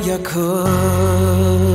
亚克。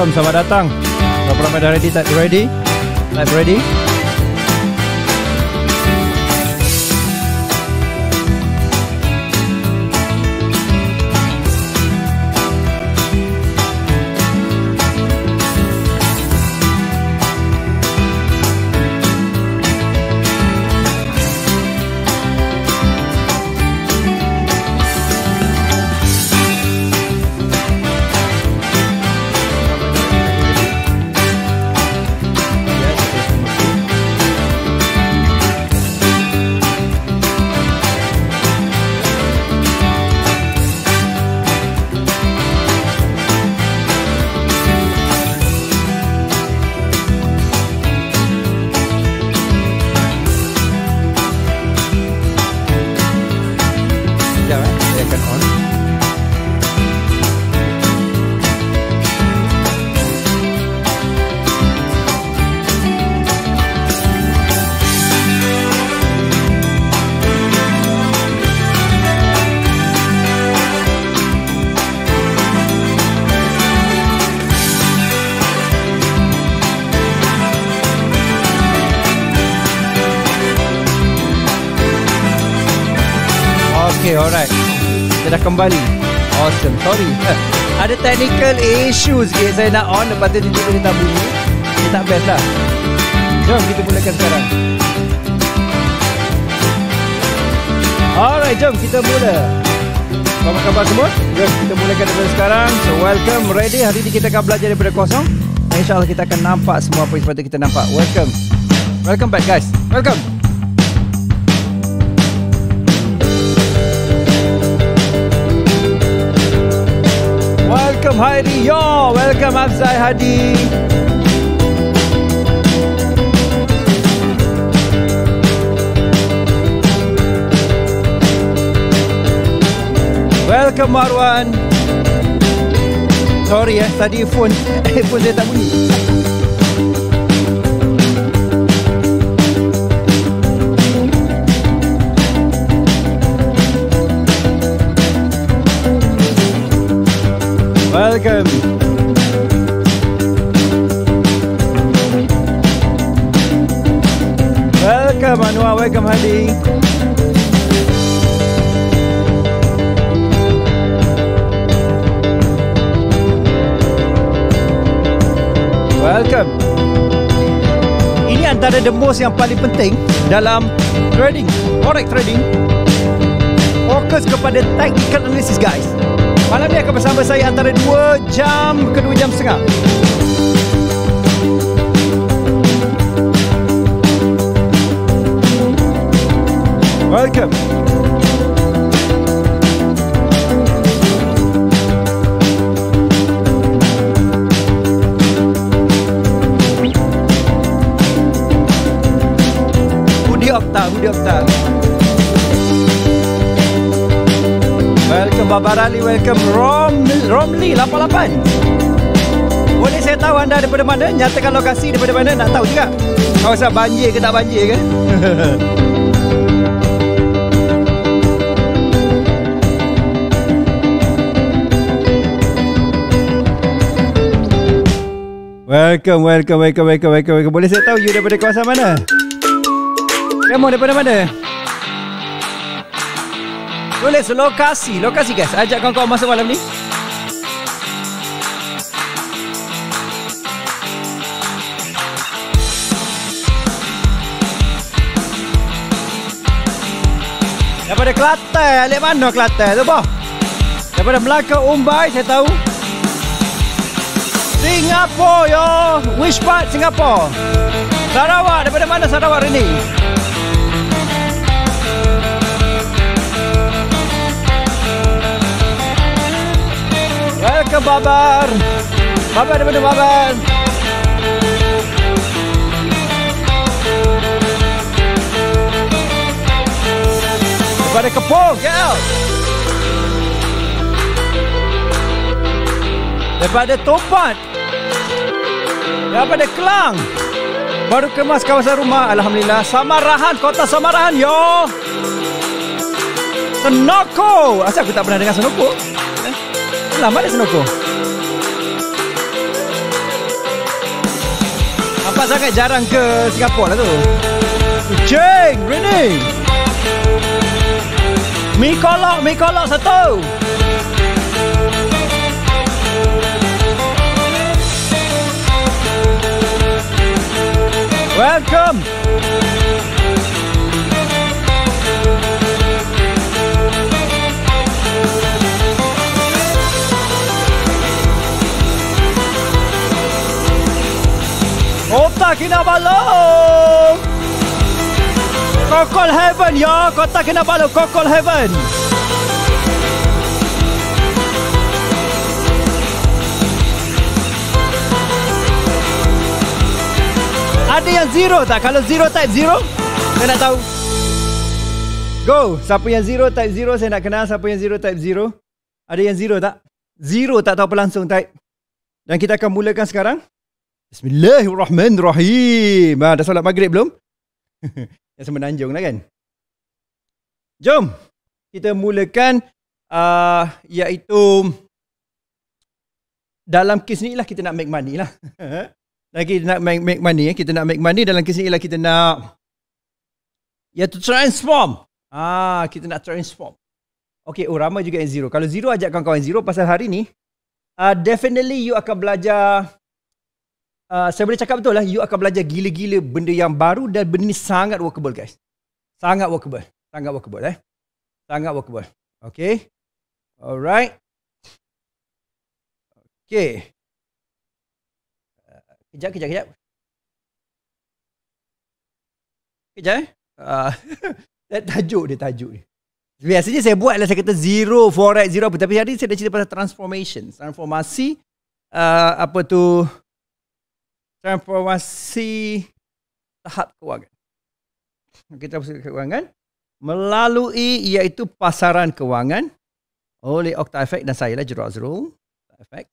Welcome, selamat datang. Apa ramai dah ready? Tak ready? Live ready? kembali Awesome, sorry eh, Ada technical issue sikit Saya nak on Lepas tu tunjuk boleh tak bunyi Dia tak best lah Jom kita mulakan sekarang Alright, jom kita mula Apa khabar semua? Jom kita mulakan dari sekarang So, welcome, ready Hari ini kita akan belajar daripada kosong InsyaAllah kita akan nampak semua apa yang kita nampak Welcome Welcome back guys Welcome Welcome Hairi Yo. Welcome Afzai Hadi. Welcome Marwan. Sorry ya, eh, tadi phone, eh, phone saya tak bunyi. Balken. Welcome, Anwar. Welcome, Hadi. Welcome. Ini antara the most yang paling penting dalam trading, forex trading. Fokus kepada technical analysis, guys. Malam ni akan bersama saya antara 2 jam ke 2 jam setengah. Welcome. khabar Ali welcome Rom Romli 88 Boleh saya tahu anda daripada mana Nyatakan lokasi daripada mana Nak tahu juga Kawasan banjir ke tak banjir ke Welcome, welcome, welcome, welcome, welcome, welcome. Boleh saya tahu you daripada kawasan mana? Kamu daripada mana? tulis lokasi Lokasi guys Ajak kau-kau masuk malam ni Daripada Kelantan Alik mana Kelantan tu boh Daripada Melaka Umbai Saya tahu Singapura yo Which part Singapura Sarawak Daripada mana Sarawak ni Welcome Baban. Baban, Baban, Baban. Kepada Kepung, get ya. out. Daripada Tompat. Daripada Kelang. Baru kemas kawasan rumah, Alhamdulillah. Samarahan, kota Samarahan, yo. Senoko. Asal aku tak pernah dengar Senoko selamat dah senoko Nampak sangat jarang ke Singapura lah tu Cheng Rene Mi kolok Mi kolok satu Welcome kena Kinabalu. Kokol Heaven ya, Kota Kinabalu, Kokol Heaven. Ada yang zero tak? Kalau zero type zero, saya nak tahu. Go, siapa yang zero type zero, saya nak kenal siapa yang zero type zero. Ada yang zero tak? Zero tak tahu pelangsung type. Dan kita akan mulakan sekarang. Bismillahirrahmanirrahim. Ah, dah solat maghrib belum? Yang semenanjung lah kan? Jom. Kita mulakan uh, iaitu dalam kes ni lah kita nak make money lah. Lagi nak make, make money. Eh. Kita nak make money dalam kes ni lah kita nak iaitu transform. Ah, kita nak transform. Okay, oh ramai juga yang zero. Kalau zero ajak kawan-kawan zero pasal hari ni, uh, definitely you akan belajar uh, saya boleh cakap betul lah, you akan belajar gila-gila benda yang baru dan benda ni sangat workable guys. Sangat workable. Sangat workable eh. Sangat workable. Okay. Alright. Okay. Uh, kejap, kejap, kejap. Kejap eh. Uh, tajuk dia, tajuk dia. Biasanya saya buat lah, saya kata zero, forex, zero apa. Tapi hari ini saya dah cerita pasal transformation. Transformasi, uh, apa tu, transformasi tahap kewangan. Kita transformasi tahap kewangan melalui iaitu pasaran kewangan oleh Okta Effect dan saya lah Jero Azrul. Okta Effect,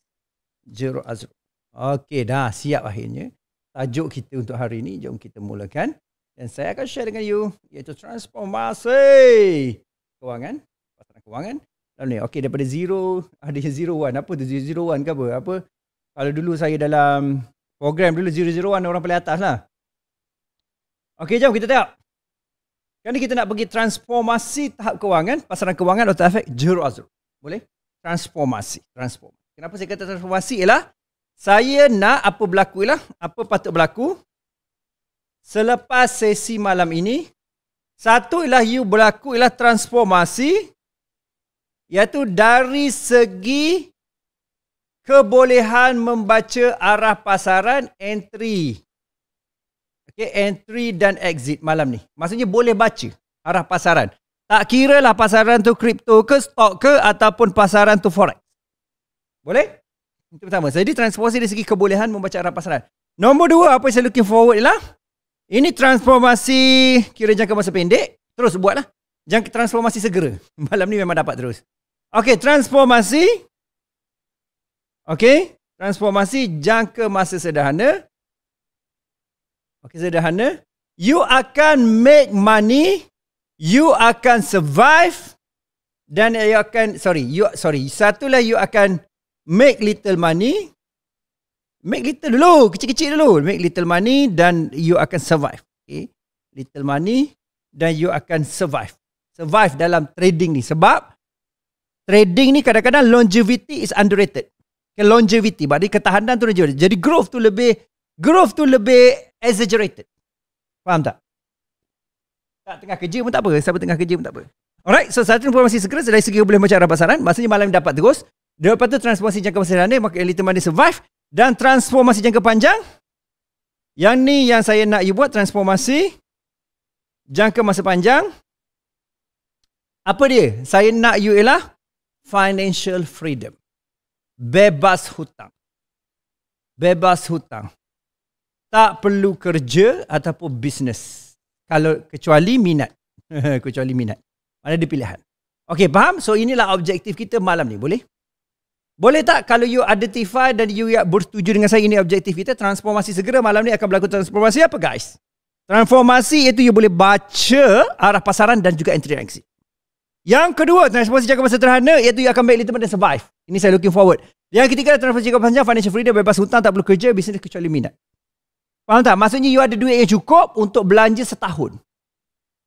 Jero Azrul. Okey dah siap akhirnya. Tajuk kita untuk hari ini, jom kita mulakan. Dan saya akan share dengan you iaitu transformasi kewangan, pasaran kewangan. Lalu ni, okey daripada zero, ada zero one, apa tu zero, zero one ke apa? apa? Kalau dulu saya dalam program dulu 001 orang paling atas lah. Okey, jom kita tengok. Kali ni kita nak pergi transformasi tahap kewangan, pasaran kewangan atau efek Juru Azur. Boleh? Transformasi. Transform. Kenapa saya kata transformasi ialah saya nak apa berlaku ialah apa patut berlaku selepas sesi malam ini. Satu ialah you berlaku ialah transformasi iaitu dari segi kebolehan membaca arah pasaran entry. Okay, entry dan exit malam ni. Maksudnya boleh baca arah pasaran. Tak kira lah pasaran tu kripto ke, stok ke ataupun pasaran tu forex. Boleh? Itu pertama. Jadi transformasi dari segi kebolehan membaca arah pasaran. Nombor dua apa yang saya looking forward ialah ini transformasi kira jangka masa pendek. Terus buatlah. Jangka transformasi segera. Malam ni memang dapat terus. Okay, transformasi Okey, transformasi jangka masa sederhana. Okey, sederhana. You akan make money, you akan survive dan you akan sorry, you sorry. Satulah you akan make little money. Make little dulu, kecil-kecil dulu. Make little money dan you akan survive. Okay. Little money dan you akan survive. Survive dalam trading ni sebab trading ni kadang-kadang longevity is underrated ke longevity maknanya ketahanan tu longevity. jadi growth tu lebih growth tu lebih exaggerated faham tak tak tengah kerja pun tak apa siapa tengah kerja pun tak apa alright so saat ini segera dari segi boleh macam rapat saran maksudnya malam dapat terus lepas tu transformasi jangka masa dan maka elite money survive dan transformasi jangka panjang yang ni yang saya nak you buat transformasi jangka masa panjang apa dia saya nak you ialah financial freedom bebas hutang. Bebas hutang. Tak perlu kerja ataupun bisnes. Kalau kecuali minat. kecuali minat. Mana ada pilihan. Okey, faham? So, inilah objektif kita malam ni. Boleh? Boleh tak kalau you identify dan you bertuju dengan saya ini objektif kita, transformasi segera malam ni akan berlaku transformasi apa guys? Transformasi itu you boleh baca arah pasaran dan juga entry exit. Yang kedua, transformasi jangka masa terhana iaitu you akan make little money survive. Ini saya looking forward. Yang ketiga, transformasi jangka masa financial freedom, bebas hutang, tak perlu kerja, bisnes kecuali minat. Faham tak? Maksudnya you ada duit yang cukup untuk belanja setahun.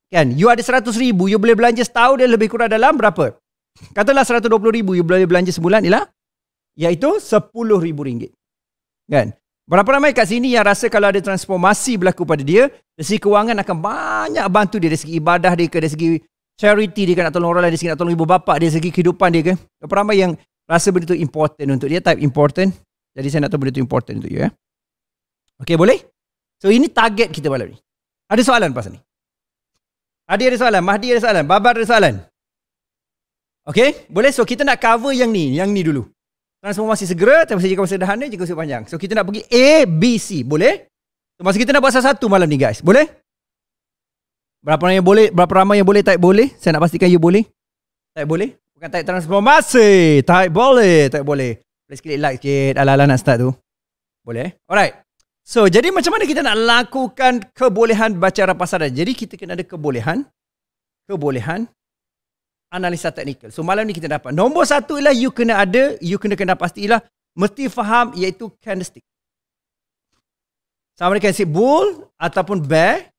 Kan? You ada seratus ribu, you boleh belanja setahun dan lebih kurang dalam berapa? Katalah seratus dua puluh ribu, you boleh belanja sebulan ialah iaitu sepuluh ribu ringgit. Kan? Berapa ramai kat sini yang rasa kalau ada transformasi berlaku pada dia, dari segi kewangan akan banyak bantu dia dari segi ibadah dia ke dari segi charity dia kan nak tolong orang lain, dia nak tolong ibu bapa dia segi kehidupan dia ke. Berapa ramai yang rasa benda tu important untuk dia, type important. Jadi saya nak tahu benda tu important untuk you ya. Okay boleh? So ini target kita malam ni. Ada soalan pasal ni? Ada ada soalan, Mahdi ada soalan, Babar ada soalan. Okay, boleh? So kita nak cover yang ni, yang ni dulu. Transformasi segera, tapi transformasi jika masa dahana, jika masa panjang. So kita nak pergi A, B, C. Boleh? So, masa kita nak buat satu malam ni guys. Boleh? Berapa ramai yang boleh? Berapa ramai yang boleh? Tak boleh. Saya nak pastikan you boleh. Tak boleh. Bukan tak transformasi. Tak boleh. Tak boleh. Please click like sikit. Ala-ala nak start tu. Boleh. Eh? Alright. So, jadi macam mana kita nak lakukan kebolehan baca rapasada? Jadi, kita kena ada kebolehan. Kebolehan. Analisa teknikal. So, malam ni kita dapat. Nombor satu ialah you kena ada. You kena kena pasti ialah. Mesti faham iaitu candlestick. Sama dengan si bull ataupun bear.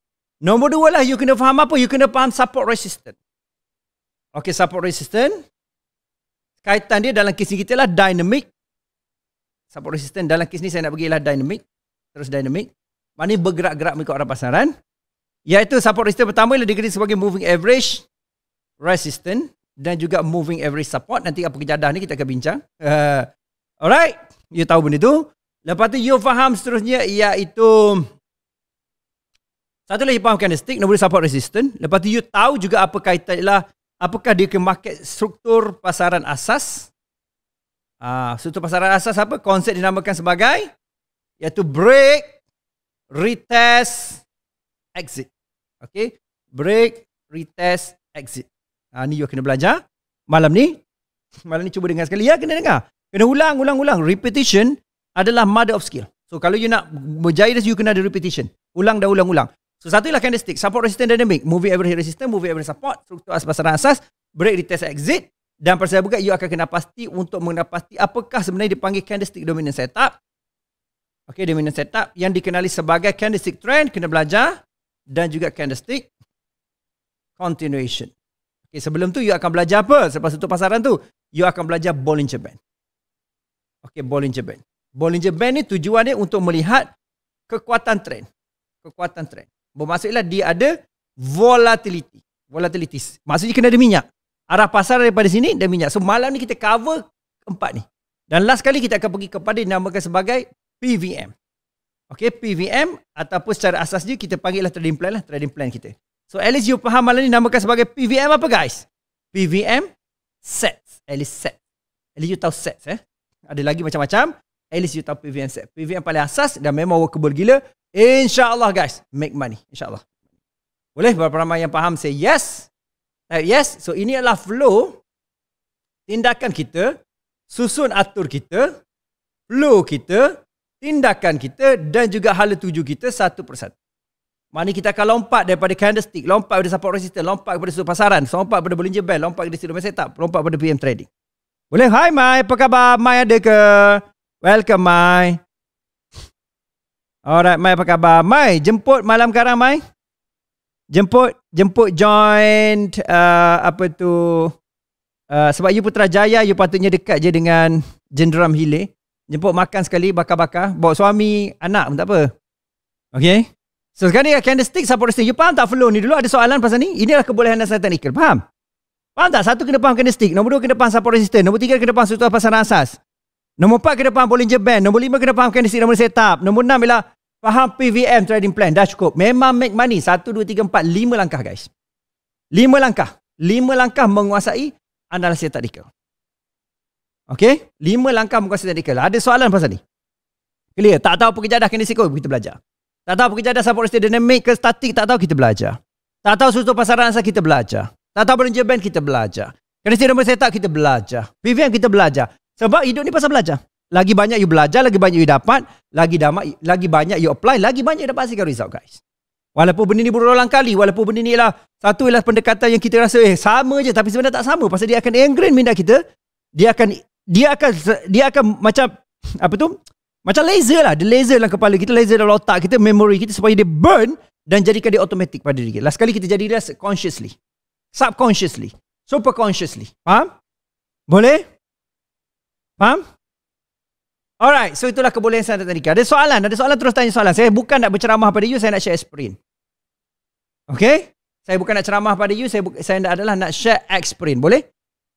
Nombor dua lah, you kena faham apa? You kena faham support resistant. Okay, support resistant. Kaitan dia dalam kes ni kita lah dynamic. Support resistant dalam kes ni saya nak pergi lah dynamic. Terus dynamic. Maknanya bergerak-gerak mengikut arah pasaran. Iaitu support resistant pertama ialah dikenali sebagai moving average resistant dan juga moving average support. Nanti apa kejadah ni kita akan bincang. Uh, alright, you tahu benda tu. Lepas tu you faham seterusnya iaitu satu lagi pemikiran nombor support resistant. Lepas tu you tahu juga apa kaitan ialah apakah dia ke market struktur pasaran asas. Ah, struktur pasaran asas apa? Konsep dinamakan sebagai iaitu break, retest, exit. Okay. Break, retest, exit. Ah, uh, ni you kena belajar. Malam ni, malam ni cuba dengar sekali. Ya, kena dengar. Kena ulang, ulang, ulang. Repetition adalah mother of skill. So, kalau you nak berjaya, you kena ada repetition. Ulang dan ulang, ulang. So satu ialah candlestick, support resistance dynamic, moving average resistance, moving average support, struktur asas pasaran asas, break di test exit dan pada saya buka you akan kena pasti untuk mengenal pasti apakah sebenarnya dipanggil candlestick dominant setup. Okay, dominant setup yang dikenali sebagai candlestick trend kena belajar dan juga candlestick continuation. Okay, sebelum tu you akan belajar apa? Selepas itu pasaran tu, you akan belajar Bollinger Band. Okay, Bollinger Band. Bollinger Band ni tujuannya untuk melihat kekuatan trend. Kekuatan trend. Bermaksudlah dia ada volatility. Volatility. Maksudnya kena ada minyak. Arah pasar daripada sini ada minyak. So malam ni kita cover empat ni. Dan last kali kita akan pergi kepada dinamakan sebagai PVM. Okay, PVM ataupun secara asas dia kita panggil lah trading plan lah. Trading plan kita. So at least you faham malam ni dinamakan sebagai PVM apa guys? PVM sets. At least set. At least you tahu sets eh. Ada lagi macam-macam. At least you tahu PVM set. PVM paling asas dan memang workable gila. InsyaAllah guys Make money InsyaAllah Boleh berapa ramai yang faham Say yes Type eh, yes So ini adalah flow Tindakan kita Susun atur kita Flow kita Tindakan kita Dan juga hala tuju kita Satu persatu Maknanya kita akan lompat daripada candlestick, lompat daripada support resistance, lompat daripada sudut pasaran, lompat daripada Bollinger Band, lompat daripada sudut setup, lompat daripada PM Trading. Boleh? Hai Mai, apa khabar? Mai ada ke? Welcome Mai. Alright, Mai apa khabar? Mai, jemput malam sekarang, Mai. Jemput, jemput join uh, apa tu. Uh, sebab you Putrajaya, you patutnya dekat je dengan Jenderam Hile. Jemput makan sekali, bakar-bakar. Bawa suami, anak pun tak apa. Okay. So sekarang ni, candlestick, support stick. You faham tak flow ni? Dulu ada soalan pasal ni. Inilah kebolehan dasar teknikal. Faham? Faham tak? Satu kena faham candlestick. Nombor dua kena faham support resistance. Nombor tiga kena faham sesuatu pasal asas. Nombor 4 ke depan boleh je band. Nombor 5 ke depan candlestick nombor setup. Nombor 6 ialah faham PVM trading plan. Dah cukup. Memang make money. Satu, dua, tiga, empat, lima langkah guys. Lima langkah. Lima langkah menguasai analisis tactical. Okay. Lima langkah menguasai tactical. Ada soalan pasal ni? Clear. Tak tahu apa kerja dah candlestick kot. Kita belajar. Tak tahu apa kerja dah support resistance dynamic ke static. Tak tahu kita belajar. Tak tahu susu pasaran asal kita belajar. Tak tahu Bollinger Band kita belajar. Kena nombor setup kita belajar. PVM kita belajar. Sebab hidup ni pasal belajar. Lagi banyak you belajar, lagi banyak you dapat, lagi damai, lagi banyak you apply, lagi banyak you dapat hasilkan result guys. Walaupun benda ni berulang kali, walaupun benda ni ialah satu ialah pendekatan yang kita rasa eh sama je tapi sebenarnya tak sama pasal dia akan engrain minda kita. Dia akan dia akan dia akan macam apa tu? Macam laser lah, dia laser dalam kepala kita, laser dalam otak kita, memory kita supaya dia burn dan jadikan dia automatic pada diri kita. Last kali kita jadi dia consciously, subconsciously, superconsciously. Faham? Boleh? Faham? Alright, so itulah kebolehan saya tadi. Ada soalan, ada soalan terus tanya soalan. Saya bukan nak berceramah pada you, saya nak share experience. Okay? Saya bukan nak ceramah pada you, saya saya nak adalah nak share experience. Boleh?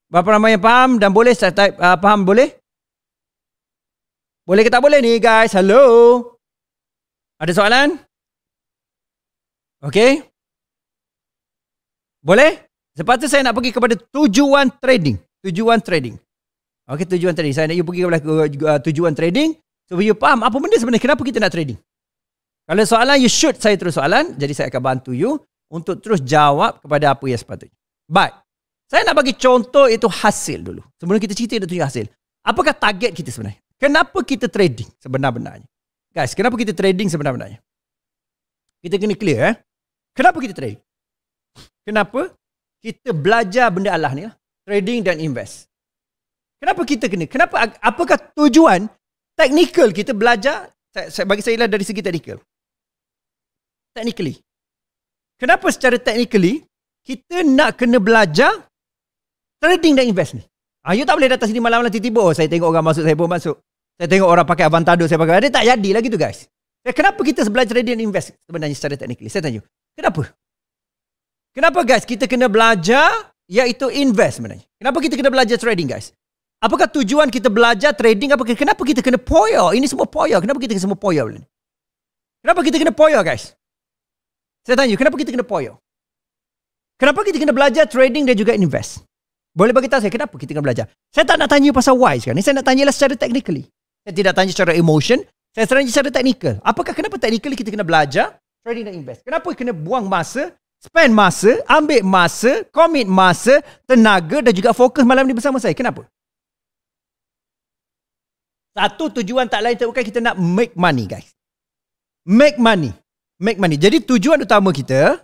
Berapa ramai yang faham dan boleh saya type, uh, faham boleh? Boleh ke tak boleh ni guys? Hello? Ada soalan? Okay? Boleh? Lepas tu saya nak pergi kepada tujuan trading. Tujuan trading. Okay, tujuan tadi. Saya nak you pergi kepada uh, tujuan trading. So, you faham apa benda sebenarnya. Kenapa kita nak trading? Kalau soalan, you shoot saya terus soalan. Jadi, saya akan bantu you untuk terus jawab kepada apa yang sepatutnya. Baik saya nak bagi contoh itu hasil dulu. Sebelum kita cerita, kita tunjuk hasil. Apakah target kita sebenarnya? Kenapa kita trading sebenarnya? Guys, kenapa kita trading sebenarnya? Kita kena clear, eh? Kenapa kita trading? Kenapa kita belajar benda Allah ni lah. Trading dan invest. Kenapa kita kena? Kenapa apakah tujuan teknikal kita belajar saya bagi saya lah dari segi teknikal, Technically. Kenapa secara technically kita nak kena belajar trading dan invest ni? Ah, you tak boleh datang sini malam-malam tiba-tiba oh, saya tengok orang masuk saya pun masuk. Saya tengok orang pakai Avantado saya pakai. Ada tak jadi lagi tu guys. Ya, kenapa kita belajar trading dan invest sebenarnya secara technically? Saya tanya. Kenapa? Kenapa guys kita kena belajar iaitu invest sebenarnya? Kenapa kita kena belajar trading guys? Apakah tujuan kita belajar trading? Apa kenapa kita kena poyo? Ini semua poyo. Kenapa kita semua poyo? Kenapa kita kena poyo, guys? Saya tanya, kenapa kita kena poyo? Kenapa kita kena belajar trading dan juga invest? Boleh bagi tahu saya kenapa kita kena belajar? Saya tak nak tanya pasal why sekarang. saya nak tanya lah secara technically. Saya tidak tanya secara emotion. Saya tanya secara technical. Apakah kenapa technically kita kena belajar trading dan invest? Kenapa kita kena buang masa, spend masa, ambil masa, commit masa, tenaga dan juga fokus malam ni bersama saya? Kenapa? Satu tujuan tak lain tak bukan kita nak make money guys. Make money. Make money. Jadi tujuan utama kita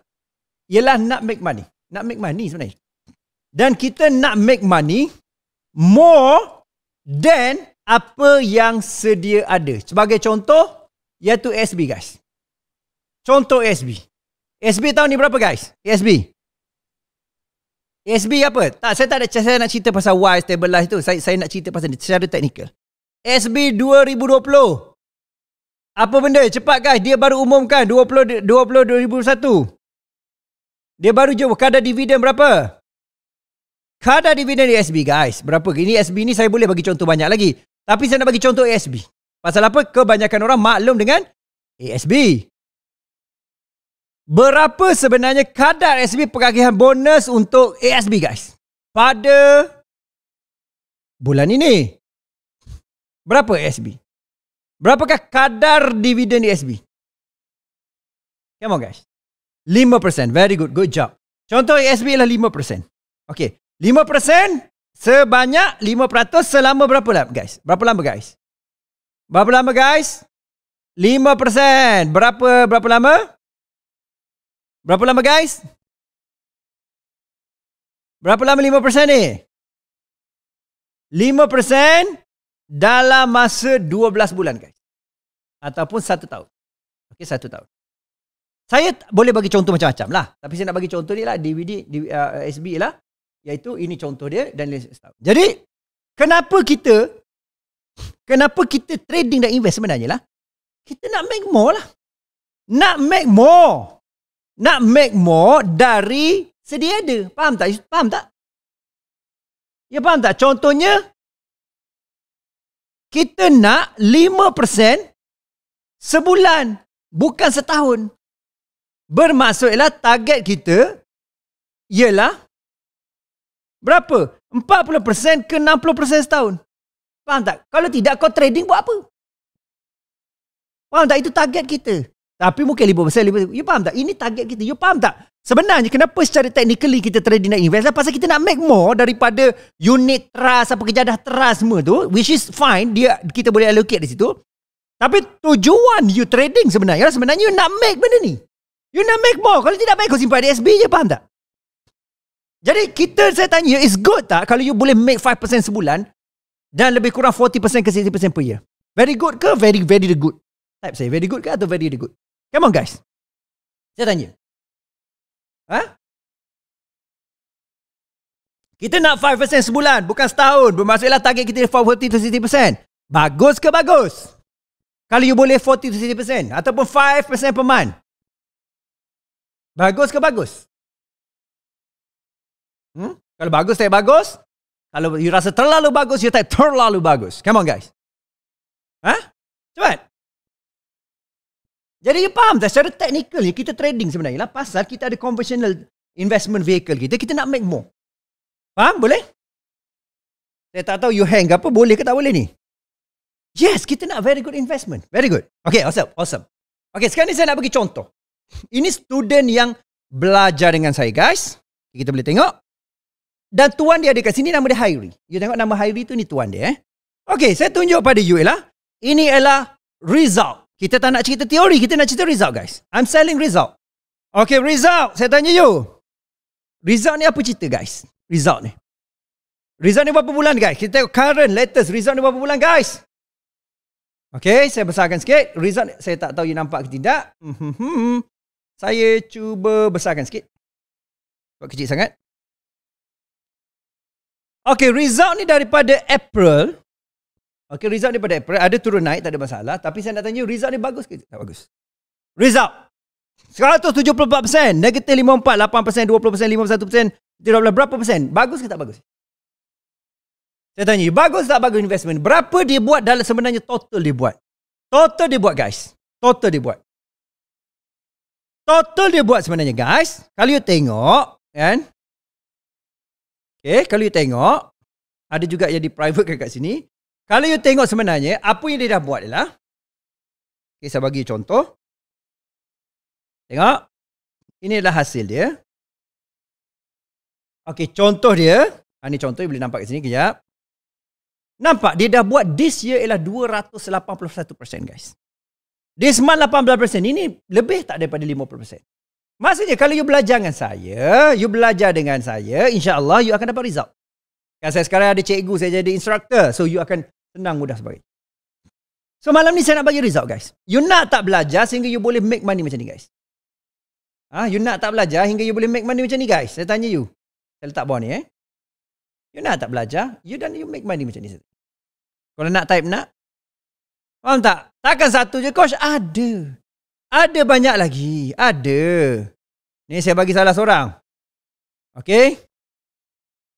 ialah nak make money. Nak make money sebenarnya. Dan kita nak make money more than apa yang sedia ada. Sebagai contoh, iaitu SB guys. Contoh SB. SB tahun ni berapa guys? SB. SB apa? Tak, saya tak ada saya nak cerita pasal why stabilize tu. Saya saya nak cerita pasal ni secara teknikal. SB 2020. Apa benda? Cepat guys, dia baru umumkan 20 20 2021. Dia baru jumpa kadar dividen berapa? Kadar dividen di SB guys, berapa? Ini SB ni saya boleh bagi contoh banyak lagi. Tapi saya nak bagi contoh ASB. Pasal apa? Kebanyakan orang maklum dengan ASB. Berapa sebenarnya kadar ASB pengagihan bonus untuk ASB guys? Pada bulan ini. Berapa ASB? Berapakah kadar dividen di ASB? Come on guys. 5%. Very good. Good job. Contoh ASB ialah 5%. Okay. 5% sebanyak 5% selama berapa lama guys? Berapa lama guys? Berapa lama guys? 5%. Berapa berapa lama? Berapa lama guys? Berapa lama 5% ni? dalam masa 12 bulan guys ataupun satu tahun okey satu tahun saya boleh bagi contoh macam-macam lah tapi saya nak bagi contoh ni lah DVD USB uh, lah iaitu ini contoh dia dan lain lain jadi kenapa kita kenapa kita trading dan invest sebenarnya lah kita nak make more lah nak make more nak make more dari sedia ada faham tak faham tak Ya faham tak? Contohnya, kita nak 5% sebulan bukan setahun. Bermaksudlah target kita ialah berapa? 40% ke 60% setahun. Faham tak? Kalau tidak kau trading buat apa? Faham tak? Itu target kita. Tapi mungkin 5%, besar. You faham tak? Ini target kita. You faham tak? Sebenarnya kenapa secara technically kita trading nak invest? Lah? Pasal kita nak make more daripada unit trust apa kejadah trust semua tu. Which is fine. Dia Kita boleh allocate di situ. Tapi tujuan you trading sebenarnya lah, Sebenarnya you nak make benda ni. You nak make more. Kalau tidak baik kau simpan di SB je. Faham tak? Jadi kita saya tanya you. It's good tak kalau you boleh make 5% sebulan. Dan lebih kurang 40% ke 60% per year. Very good ke? Very very good. Type saya. Very good ke atau very the good? Come on guys. Saya tanya. Ha? Kita nak 5% sebulan, bukan setahun. Bermaksudlah target kita 40 to 60%. Bagus ke bagus? Kalau you boleh 40 to 60% ataupun 5% per month. Bagus ke bagus? Hmm? Kalau bagus, tak bagus. Kalau you rasa terlalu bagus, you tak terlalu bagus. Come on guys. Ha? Cepat. Jadi you faham tak secara teknikalnya kita trading sebenarnya lah pasal kita ada conventional investment vehicle kita kita nak make more. Faham? Boleh? Saya tak tahu you hang ke apa boleh ke tak boleh ni. Yes, kita nak very good investment. Very good. Okay, awesome. Awesome. Okay, sekarang ni saya nak bagi contoh. Ini student yang belajar dengan saya guys. Kita boleh tengok. Dan tuan dia ada kat sini nama dia Hairi. You tengok nama Hairi tu ni tuan dia eh. Okay, saya tunjuk pada you ialah. Ini ialah result. Kita tak nak cerita teori, kita nak cerita result guys. I'm selling result. Okay, result. Saya tanya you. Result ni apa cerita guys? Result ni. Result ni berapa bulan guys? Kita tengok current, latest. Result ni berapa bulan guys? Okay, saya besarkan sikit. Result ni, saya tak tahu you nampak ke tidak. Hmm, hmm, hmm. Saya cuba besarkan sikit. Buat kecil sangat. Okay, result ni daripada April 2022. Okay, result pada April ada turun naik, tak ada masalah. Tapi saya nak tanya, result ni bagus ke? Tak bagus. Result. 174%, negatif 54, 8%, 20%, 51%, 13%, berapa persen? Bagus ke tak bagus? Saya tanya, bagus tak bagus investment? Berapa dia buat dalam sebenarnya total dia buat? Total dia buat guys. Total dia buat. Total dia buat sebenarnya guys. Kalau you tengok, kan? Okay, kalau you tengok, ada juga yang di private kat sini. Kalau you tengok sebenarnya, apa yang dia dah buat ialah, okay, saya bagi contoh. Tengok. Ini adalah hasil dia. Okay, contoh dia. Ha, ini contoh, you boleh nampak kat sini kejap. Nampak? Dia dah buat this year ialah 281% guys. This month 18%. Ini lebih tak daripada 50%. Maksudnya, kalau you belajar dengan saya, you belajar dengan saya, insyaAllah you akan dapat result. Kan saya sekarang ada cikgu, saya jadi instructor. So you akan senang mudah sebagai. So malam ni saya nak bagi result guys. You nak tak belajar sehingga you boleh make money macam ni guys. Ah, ha? you nak tak belajar hingga you boleh make money macam ni guys. Saya tanya you. Saya letak bawah ni eh. You nak tak belajar, you dan you make money macam ni. Kalau nak type nak. Faham tak? Takkan satu je coach? Ada. Ada banyak lagi. Ada. Ni saya bagi salah seorang. Okay.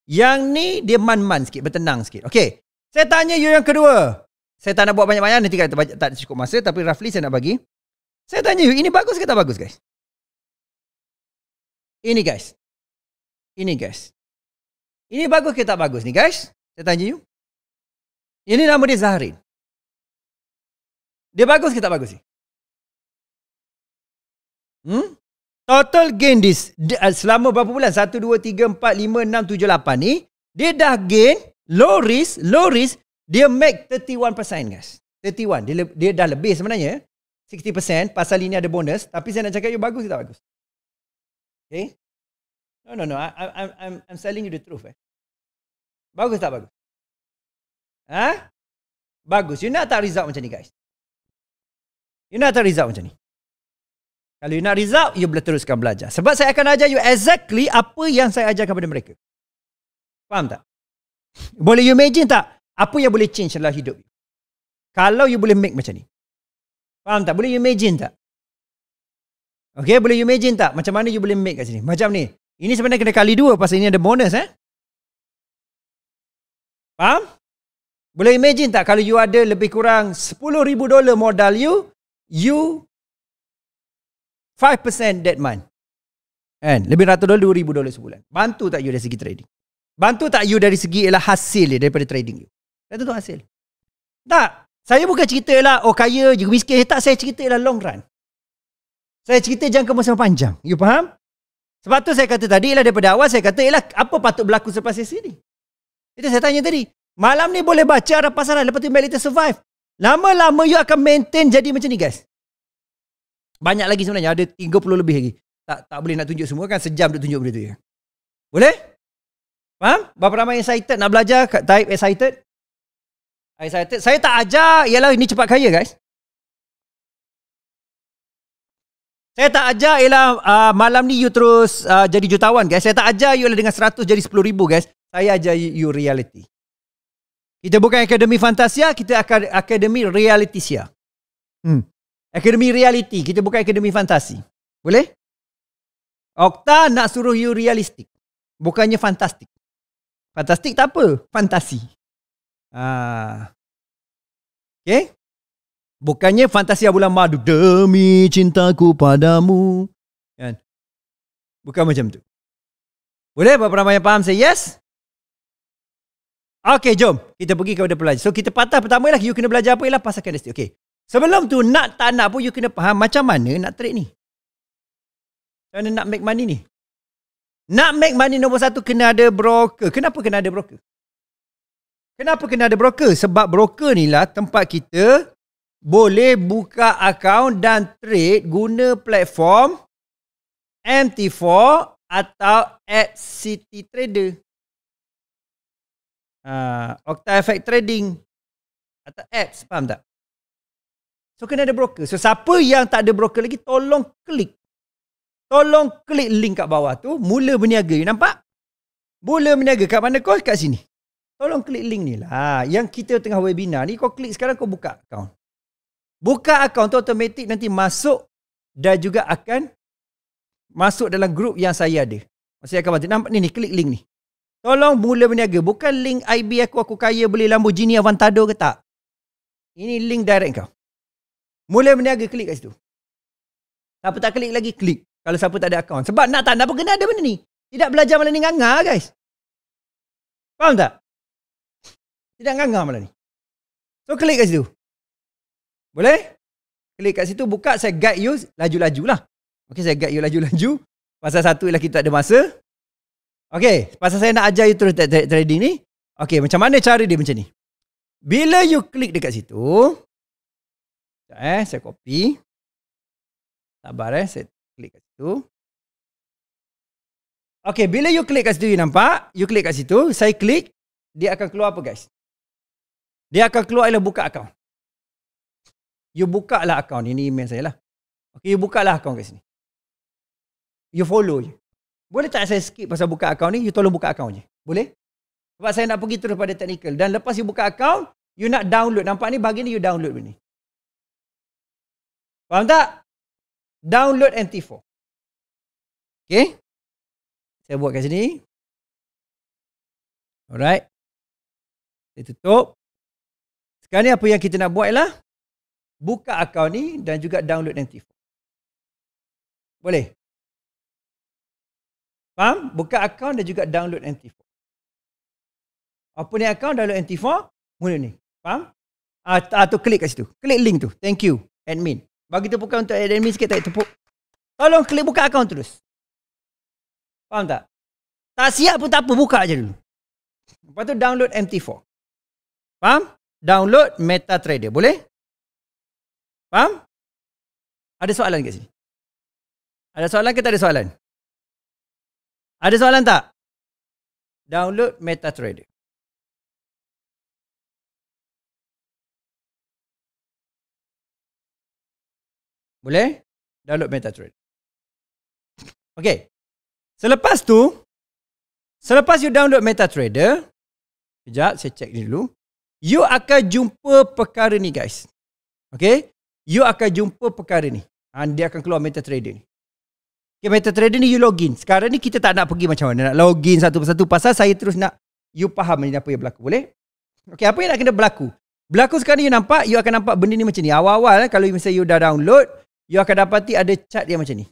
Yang ni dia man-man sikit, bertenang sikit. Okay. Saya tanya you yang kedua. Saya tak nak buat banyak-banyak nanti kita tak, tak cukup masa tapi roughly saya nak bagi. Saya tanya you, ini bagus ke tak bagus guys? Ini guys. Ini guys. Ini bagus ke tak bagus ni guys? Saya tanya you. Ini nama dia Zaharin. Dia bagus ke tak bagus ni? Hmm? total gain this eh, selama berapa bulan 1 2 3 4 5 6 7 8 ni dia dah gain low risk low risk dia make 31% guys 31 dia dia dah lebih sebenarnya 60% pasal ini ada bonus tapi saya nak cakap you bagus ke tak bagus okay no no no I, I'm, i'm i'm selling you the truth eh bagus tak bagus ha bagus you nak tak result macam ni guys you nak tak result macam ni kalau you nak result, you boleh teruskan belajar. Sebab saya akan ajar you exactly apa yang saya ajar kepada mereka. Faham tak? Boleh you imagine tak? Apa yang boleh change dalam hidup you? Kalau you boleh make macam ni. Faham tak? Boleh you imagine tak? Okay, boleh you imagine tak? Macam mana you boleh make kat sini? Macam ni. Ini sebenarnya kena kali dua pasal ini ada bonus eh. Faham? Boleh imagine tak kalau you ada lebih kurang $10,000 modal you, you 5% that month. and Lebih rata dolar, RM2,000 dolar sebulan. Bantu tak you dari segi trading? Bantu tak you dari segi ialah hasil dia daripada trading you? Dan tu hasil. Tak. Saya bukan cerita ialah, oh kaya je, miskin. Tak, saya cerita ialah long run. Saya cerita jangka masa panjang. You faham? Sebab tu saya kata tadi ialah daripada awal, saya kata ialah apa patut berlaku selepas sesi ni? Itu saya tanya tadi. Malam ni boleh baca arah pasaran, lepas tu balik survive. Lama-lama you akan maintain jadi macam ni guys banyak lagi sebenarnya ada 30 lebih lagi tak tak boleh nak tunjuk semua kan sejam nak tunjuk benda tu ya boleh faham berapa ramai excited nak belajar kat type excited excited saya tak ajar ialah ini cepat kaya guys Saya tak ajar ialah uh, malam ni you terus uh, jadi jutawan guys. Saya tak ajar you ialah dengan 100 jadi 10 ribu guys. Saya ajar you, reality. Kita bukan akademi fantasia, kita akademi realitisia. Hmm. Akademi reality. Kita bukan akademi fantasi. Boleh? Okta nak suruh you realistik. Bukannya fantastik. Fantastik tak apa. Fantasi. Ah. Okay? Bukannya fantasi abulah madu. Demi cintaku padamu. Kan? Bukan macam tu. Boleh? Berapa ramai yang faham? saya? yes? Okay, jom. Kita pergi kepada pelajar. So, kita patah pertama ialah you kena belajar apa ialah pasal kandestik. Okay. Sebelum tu nak tak nak pun you kena faham macam mana nak trade ni. Macam mana nak make money ni. Nak make money nombor satu kena ada broker. Kenapa kena ada broker? Kenapa kena ada broker? Sebab broker ni lah tempat kita boleh buka account dan trade guna platform MT4 atau App City Trader. Uh, Octa Effect Trading atau apps, faham tak? So kena ada broker. So siapa yang tak ada broker lagi tolong klik. Tolong klik link kat bawah tu. Mula berniaga. You nampak? Mula berniaga. Kat mana kau? Kat sini. Tolong klik link ni lah. Yang kita tengah webinar ni kau klik sekarang kau buka account. Buka account tu automatik nanti masuk dan juga akan masuk dalam grup yang saya ada. Saya akan bantu. Nampak ni ni klik link ni. Tolong mula berniaga. Bukan link IB aku, aku kaya beli Lamborghini Aventador ke tak? Ini link direct kau. Mula berniaga klik kat situ. Siapa tak klik lagi klik. Kalau siapa tak ada akaun. Sebab nak tak nak apa kena ada benda ni. Tidak belajar malam ni ngangar guys. Faham tak? Tidak ngangar malam ni. So klik kat situ. Boleh? Klik kat situ buka saya guide you laju-laju lah. Okay saya guide you laju-laju. Pasal satu ialah kita tak ada masa. Okay pasal saya nak ajar you terus trading ni. Okay macam mana cara dia macam ni. Bila you klik dekat situ, Sekejap eh, saya copy. Sabar eh, saya klik kat situ. Okay, bila you klik kat situ, you nampak. You klik kat situ, saya klik. Dia akan keluar apa guys? Dia akan keluar ialah buka akaun. You buka lah akaun. Ini email saya lah. Okay, you buka lah akaun kat sini. You follow je. Boleh tak saya skip pasal buka akaun ni? You tolong buka akaun je. Boleh? Sebab saya nak pergi terus pada technical. Dan lepas you buka akaun, you nak download. Nampak ni bahagian ni you download ni. Faham tak? Download MT4. Okay. Saya buat kat sini. Alright. Saya tutup. Sekarang ni apa yang kita nak buat ialah buka akaun ni dan juga download MT4. Boleh? Faham? Buka akaun dan juga download MT4. Apa ni akaun download MT4? Mula ni. Faham? Atau ah, ah, klik kat situ. Klik link tu. Thank you. Admin. Bagi tepukan untuk admin sikit tak tepuk. Tolong klik buka akaun terus. Faham tak? Tak siap pun tak apa. Buka je dulu. Lepas tu download MT4. Faham? Download MetaTrader. Boleh? Faham? Ada soalan ke sini? Ada soalan ke tak ada soalan? Ada soalan tak? Download MetaTrader. boleh download MetaTrader. Okay. Selepas tu, selepas you download MetaTrader, sekejap saya check ni dulu, you akan jumpa perkara ni guys. Okay. You akan jumpa perkara ni. Ha, dia akan keluar MetaTrader ni. Okay, MetaTrader ni you login. Sekarang ni kita tak nak pergi macam mana. Nak login satu persatu pasal saya terus nak you faham ni apa yang berlaku. Boleh? Okay, apa yang nak kena berlaku? Berlaku sekarang ni you nampak, you akan nampak benda ni macam ni. Awal-awal eh, kalau misalnya you dah download, you akan dapati ada chart yang macam ni.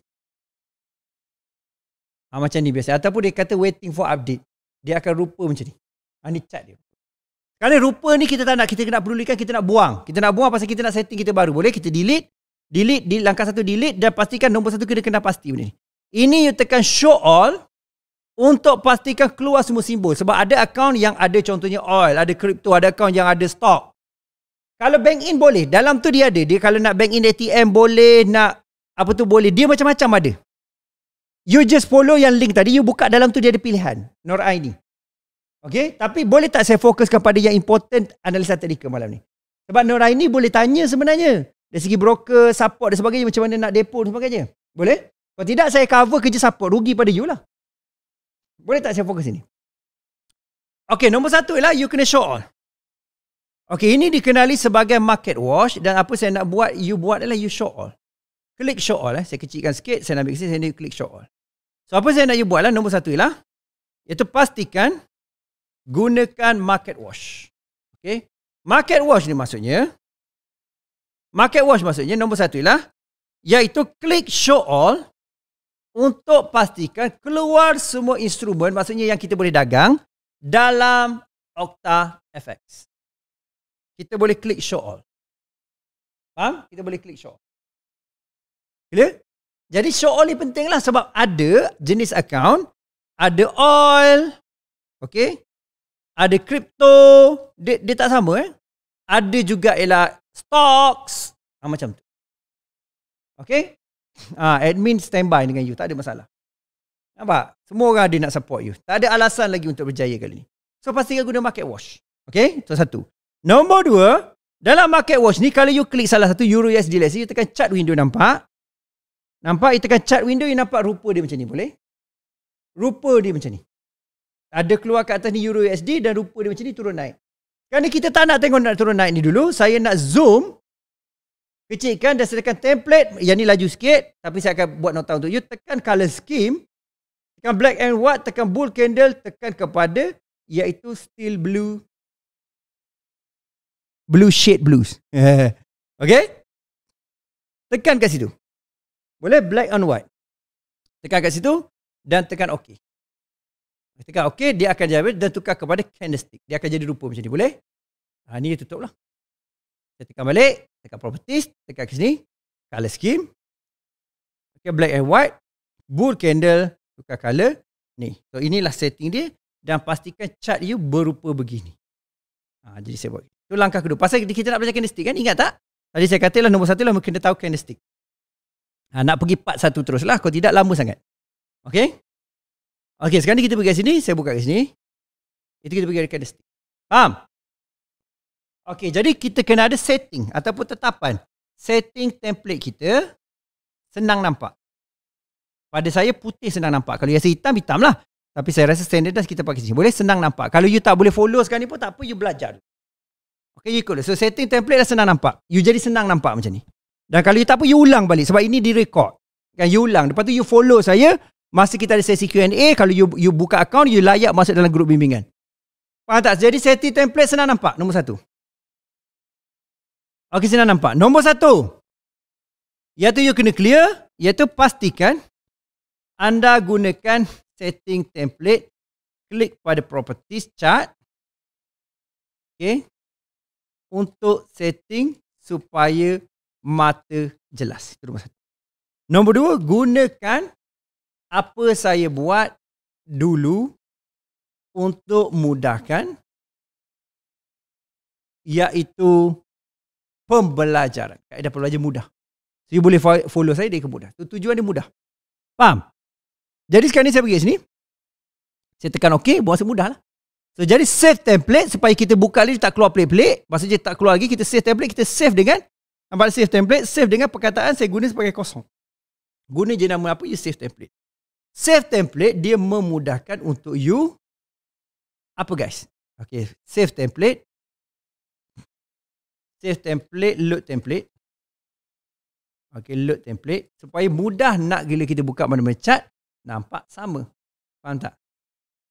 Ha, macam ni biasa. Ataupun dia kata waiting for update. Dia akan rupa macam ni. Ha, ni chart dia. Kerana rupa ni kita tak nak, kita nak perlulikan, kita nak buang. Kita nak buang pasal kita nak setting kita baru. Boleh kita delete. Delete, di langkah satu delete dan pastikan nombor satu kita kena pasti benda ni. Ini you tekan show all untuk pastikan keluar semua simbol. Sebab ada account yang ada contohnya oil, ada crypto, ada account yang ada stock. Kalau bank in boleh. Dalam tu dia ada. Dia kalau nak bank in ATM boleh. Nak apa tu boleh. Dia macam-macam ada. You just follow yang link tadi. You buka dalam tu dia ada pilihan. Nur ID. Okay. Tapi boleh tak saya fokuskan pada yang important analisa teknikal malam ni. Sebab Nur ID boleh tanya sebenarnya. Dari segi broker, support dan sebagainya. Macam mana nak depo dan sebagainya. Boleh? Kalau tidak saya cover kerja support. Rugi pada you lah. Boleh tak saya fokus sini? Okay, nombor satu ialah you kena show on. Okay, ini dikenali sebagai market wash dan apa saya nak buat, you buat adalah you show all. Klik show all eh. Saya kecilkan sikit, saya nak ambil kesini, saya klik show all. So, apa saya nak you buat lah, nombor satu ialah, iaitu pastikan gunakan market wash. Okay, market wash ni maksudnya, market wash maksudnya nombor satu ialah, iaitu klik show all untuk pastikan keluar semua instrumen, maksudnya yang kita boleh dagang dalam Octa FX kita boleh klik show all. Faham? Kita boleh klik show all. Clear? Jadi show all ni pentinglah sebab ada jenis account, ada oil, okay? ada crypto, dia, dia tak sama eh. Ada juga ialah stocks, ha, macam tu. Okay? Ha, ah, admin standby dengan you, tak ada masalah. Nampak? Semua orang ada nak support you. Tak ada alasan lagi untuk berjaya kali ni. So pastikan guna market wash. Okay? So satu. Nombor dua, dalam market watch ni, kalau you klik salah satu Euro USD let's you tekan chart window nampak. Nampak, you tekan chart window, you nampak rupa dia macam ni, boleh? Rupa dia macam ni. Ada keluar kat atas ni Euro USD dan rupa dia macam ni turun naik. Kerana kita tak nak tengok nak turun naik ni dulu, saya nak zoom. Kecilkan dan sediakan template, yang ni laju sikit. Tapi saya akan buat nota untuk you. Tekan color scheme. Tekan black and white, tekan bull candle, tekan kepada iaitu steel blue Blue shade blues. okay? Tekan kat situ. Boleh black on white. Tekan kat situ dan tekan okay. Tekan OK dia akan jadi dan tukar kepada candlestick. Dia akan jadi rupa macam ni. Boleh? Ha, ni dia tutup lah. Saya tekan balik. Tekan properties. Tekan ke sini. Color scheme. Okay, black and white. Bull candle. Tukar color. Ni. So, inilah setting dia. Dan pastikan chart you berupa begini. Ha, jadi saya buat. Itu langkah kedua. Pasal kita nak belajar kinestik, kan, ingat tak? Tadi saya kata lah nombor satu lah mungkin dia tahu kinestik. Ha, nak pergi part satu terus lah. Kalau tidak, lama sangat. Okay? Okay, sekarang ni kita pergi ke sini. Saya buka ke sini. Itu kita pergi ke candlestick. Faham? Okay, jadi kita kena ada setting ataupun tetapan. Setting template kita senang nampak. Pada saya putih senang nampak. Kalau yang hitam, hitam lah. Tapi saya rasa standard kita pakai sini. Boleh senang nampak. Kalau you tak boleh follow sekarang ni pun tak apa, you belajar dulu. Okay, you ikut So, setting template dah senang nampak. You jadi senang nampak macam ni. Dan kalau you tak apa, you ulang balik. Sebab ini direkod. Kan, you ulang. Lepas tu, you follow saya. Masa kita ada sesi Q&A, kalau you, you buka account, you layak masuk dalam grup bimbingan. Faham tak? Jadi, setting template senang nampak. Nombor satu. Okay, senang nampak. Nombor satu. Iaitu you kena clear. Iaitu pastikan anda gunakan setting template. Klik pada properties chart. Okay, untuk setting supaya mata jelas. Itu nombor satu. Nombor dua, gunakan apa saya buat dulu untuk mudahkan iaitu pembelajaran. Kaedah pembelajaran mudah. So, you boleh follow saya, dia mudah. So, tujuan dia mudah. Faham? Jadi sekarang ni saya pergi sini. Saya tekan OK, buat semudah lah. So, jadi save template supaya kita buka lagi tak keluar pelik-pelik. je tak keluar lagi, kita save template, kita save dengan nampak save template, save dengan perkataan saya guna sebagai kosong. Guna je nama apa, you save template. Save template, dia memudahkan untuk you apa guys? Okay, save template. Save template, load template. Okay, load template. Supaya mudah nak gila kita buka mana-mana chat, nampak sama. Faham tak?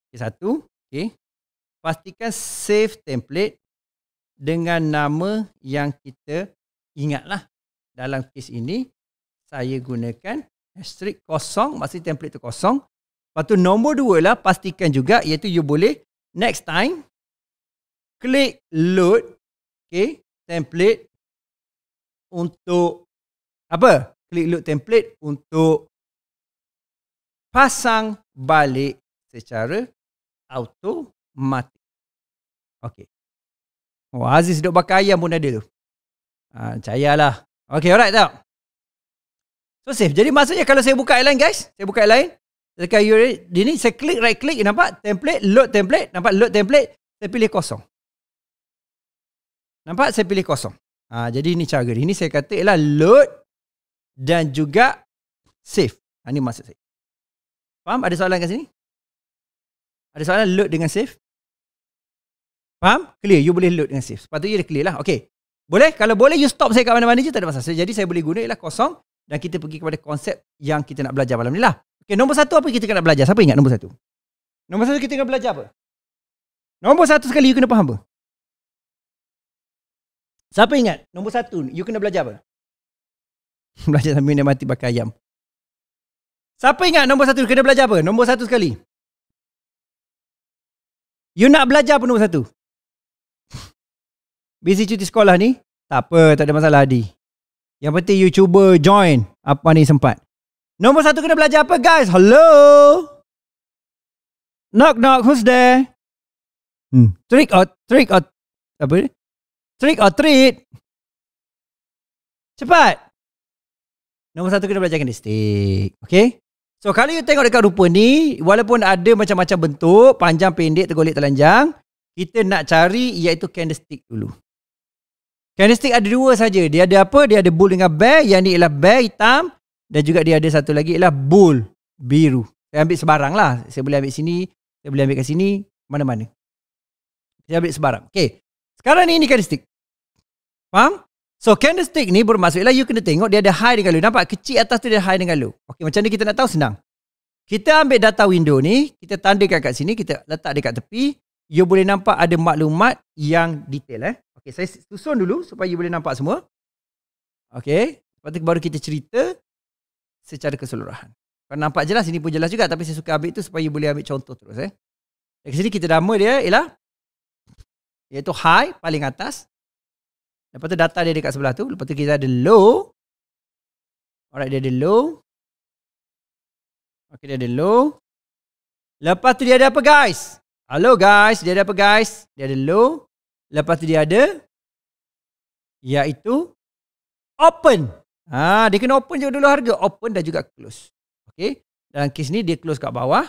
Okay, satu. Okay, pastikan save template dengan nama yang kita ingatlah. Dalam kes ini, saya gunakan asterisk kosong, maksudnya template tu kosong. Lepas tu nombor dua lah, pastikan juga iaitu you boleh next time klik load okay, template untuk apa? Klik load template untuk pasang balik secara auto mati. Okay. Oh, Aziz duduk bakar ayam pun ada tu. Ha, cayalah. Okay, alright tak. So safe. Jadi maksudnya kalau saya buka airline guys, saya buka airline. Dekat URI, di ni saya klik right click, nampak? Template, load template. Nampak load template? Saya pilih kosong. Nampak? Saya pilih kosong. Ha, jadi ini cara Ini saya kata ialah load dan juga save. Ha, ini maksud saya. Faham? Ada soalan kat sini? Ada soalan load dengan save? Faham? Clear. You boleh load dengan save. Sepatutnya dia clear lah. Okay. Boleh? Kalau boleh you stop saya kat mana-mana je tak ada masalah. So, jadi saya boleh guna ialah kosong dan kita pergi kepada konsep yang kita nak belajar malam ni lah. Okay. Nombor satu apa kita nak belajar? Siapa ingat nombor satu? Nombor satu kita nak belajar apa? Nombor satu sekali you kena faham apa? Siapa ingat nombor satu you kena belajar apa? belajar sambil dia mati pakai ayam. Siapa ingat nombor satu kena belajar apa? Nombor satu sekali. You nak belajar pun nombor satu. Busy cuti sekolah ni, tak apa, tak ada masalah Adi. Yang penting you cuba join apa ni sempat. Nombor satu kena belajar apa guys? Hello? Knock knock, who's there? Hmm. Trick or trick or apa ni? Trick or treat? Cepat! Nombor satu kena belajar candlestick. Okay? So kalau you tengok dekat rupa ni, walaupun ada macam-macam bentuk, panjang, pendek, tergolek, telanjang, kita nak cari iaitu candlestick dulu. Candlestick ada dua saja. Dia ada apa? Dia ada bull dengan bear. Yang ni ialah bear hitam. Dan juga dia ada satu lagi ialah bull biru. Saya ambil sebarang lah. Saya boleh ambil sini. Saya boleh ambil kat sini. Mana-mana. Saya ambil sebarang. Okay. Sekarang ni ini candlestick. Faham? So candlestick ni bermaksud ialah you kena tengok dia ada high dengan low. Nampak kecil atas tu dia high dengan low. Okey macam ni kita nak tahu senang. Kita ambil data window ni, kita tandakan kat sini, kita letak dekat tepi. You boleh nampak ada maklumat yang detail eh. Okey saya susun dulu supaya you boleh nampak semua. Okey. Lepas tu baru kita cerita secara keseluruhan. Kau nampak jelas, ini pun jelas juga tapi saya suka ambil tu supaya you boleh ambil contoh terus eh. Dekat sini kita nama dia ialah iaitu high paling atas Lepas tu data dia dekat sebelah tu. Lepas tu kita ada low. Alright, dia ada low. Okay, dia ada low. Lepas tu dia ada apa guys? Hello guys, dia ada apa guys? Dia ada low. Lepas tu dia ada iaitu open. Ha, dia kena open juga dulu harga. Open dan juga close. Okay. Dalam kes ni dia close kat bawah.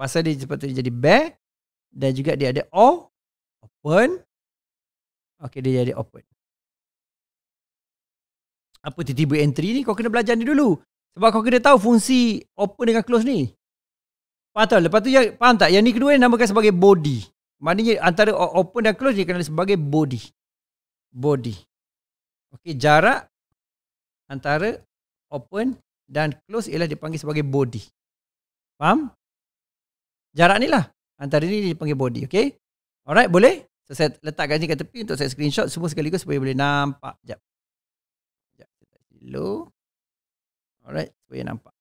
Pasal dia tu jadi bear. Dan juga dia ada all. Open. Okay, dia jadi open apa tiba-tiba entry ni kau kena belajar ni dulu sebab kau kena tahu fungsi open dengan close ni faham tak lepas tu ya faham tak yang ni kedua ni namakan sebagai body maknanya antara open dan close dia kena sebagai body body okey jarak antara open dan close ialah dipanggil sebagai body faham jarak ni lah antara ni dipanggil body okey alright boleh so, saya letak kat sini kat tepi untuk saya screenshot semua sekaligus supaya boleh nampak jap Hello. Alright, boleh nampak.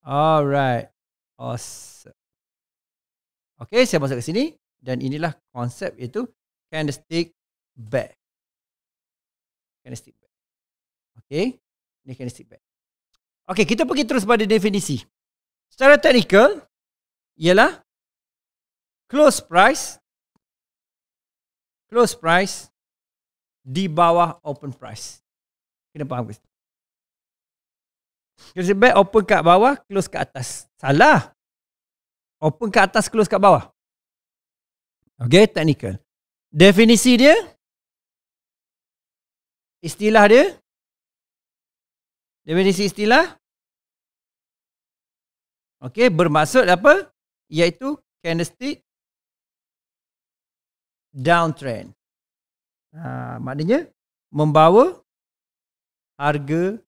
Alright. Awesome. Okay, saya masuk ke sini. Dan inilah konsep iaitu candlestick bag. Candlestick bag. Okay. Ini candlestick bag. Okay, kita pergi terus pada definisi. Secara teknikal, ialah close price close price di bawah open price. Kena faham kat situ. Kerja bag open kat bawah, close kat atas. Salah. Open kat atas, close kat bawah. Okay, technical. Definisi dia. Istilah dia. Definisi istilah. Okay, bermaksud apa? Iaitu candlestick downtrend. Ha, maknanya membawa harga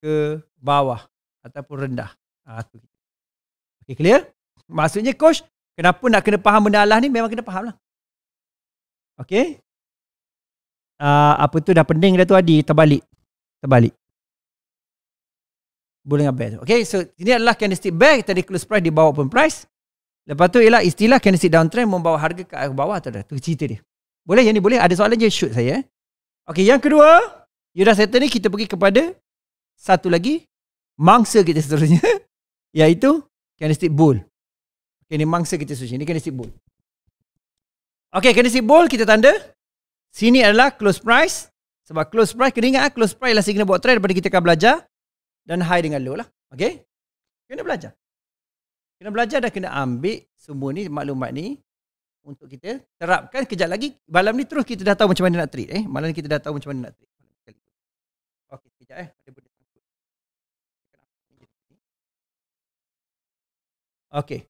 ke bawah ataupun rendah. Ah tu. Okey clear? Maksudnya coach, kenapa nak kena faham benda Allah ni memang kena fahamlah. lah. Okay. uh, ha, apa tu dah pening dah tu Adi terbalik. Terbalik. Boleh dengan best. Okey, so ini adalah candlestick bear. tadi close price dibawa bawah price. Lepas tu ialah istilah candlestick downtrend membawa harga ke bawah atau dah. Tu cerita dia. Boleh yang ni boleh ada soalan je shoot saya eh. Okey, yang kedua, You dah settle ni kita pergi kepada satu lagi mangsa kita seterusnya iaitu candlestick bowl. Okay, ni mangsa kita seterusnya. Ni candlestick bowl. Okay, candlestick bowl kita tanda. Sini adalah close price. Sebab close price, kena ingat ah, close price ialah signal buat trade daripada kita akan belajar dan high dengan low lah. Okay? Kena belajar. Kena belajar dan kena ambil semua ni maklumat ni untuk kita terapkan kejap lagi. Malam ni terus kita dah tahu macam mana nak trade. Eh? Malam ni kita dah tahu macam mana nak trade. Sekejap eh. Ada benda sangkut. Okay.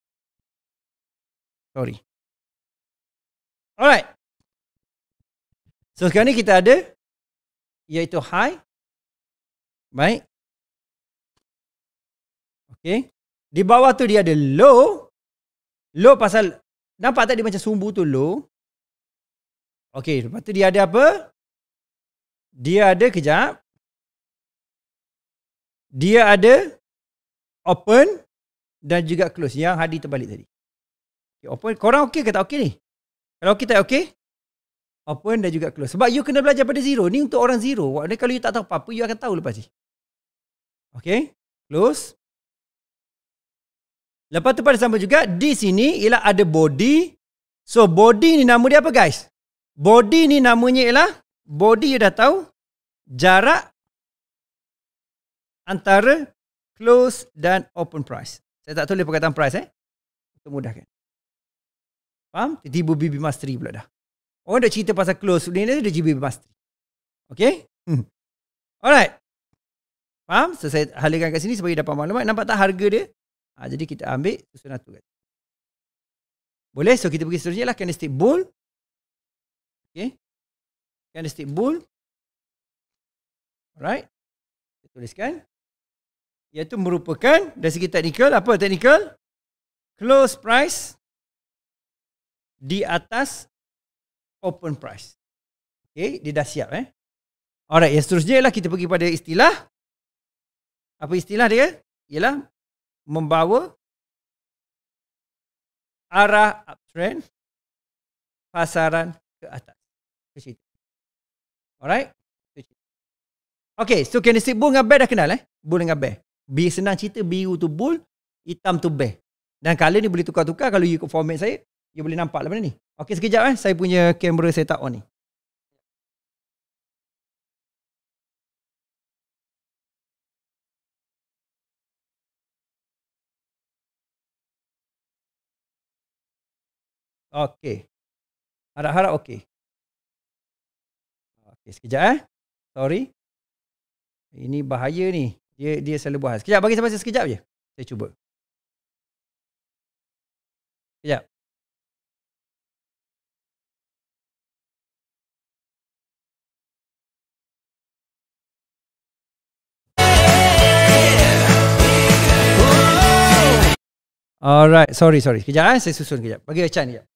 Sorry. Alright. So sekarang ni kita ada iaitu high. Baik. Okay. Di bawah tu dia ada low. Low pasal nampak tak dia macam sumbu tu low. Okay. Lepas tu dia ada apa? Dia ada kejap dia ada open dan juga close yang hadi terbalik tadi. Okay, open korang okey ke tak okey ni? Kalau okey tak okey? Open dan juga close. Sebab you kena belajar pada zero. Ni untuk orang zero. Maksudnya kalau you tak tahu apa-apa, you akan tahu lepas ni. Okay. Close. Lepas tu pada sama juga, di sini ialah ada body. So body ni nama dia apa guys? Body ni namanya ialah, body you dah tahu, jarak antara close dan open price. Saya tak tulis perkataan price eh. Untuk mudahkan. Faham? Tiba-tiba BB Mastery pula dah. Orang dah cerita pasal close ni, dia jadi BB Mastery. Okay? Hmm. Alright. Faham? So, saya halikan kat sini supaya dapat maklumat. Nampak tak harga dia? Ha, jadi, kita ambil susunan tu. Kat. Boleh? So, kita pergi seterusnya lah. Candlestick bull. Okay. Candlestick bull. Alright. Kita tuliskan iaitu merupakan dari segi teknikal apa teknikal close price di atas open price. Okey, dia dah siap eh. Alright, yang seterusnya ialah kita pergi pada istilah apa istilah dia? Ialah membawa arah uptrend pasaran ke atas. ke situ. Alright. Okay, so candlestick bull dengan bear dah kenal eh? Bull dengan bear. B senang cerita biru tu bull, hitam tu bear. Dan color ni boleh tukar-tukar kalau you ikut format saya, you boleh nampak lah benda ni. Okey sekejap eh, saya punya kamera saya tak on ni. Okey. Harap-harap okey. Okey, sekejap eh. Sorry. Ini bahaya ni dia dia selalu buat. Sekejap bagi sampai sekejap je. Saya cuba. Sekejap. Alright, sorry, sorry. Sekejap eh, saya susun sekejap. Bagi Achan sekejap.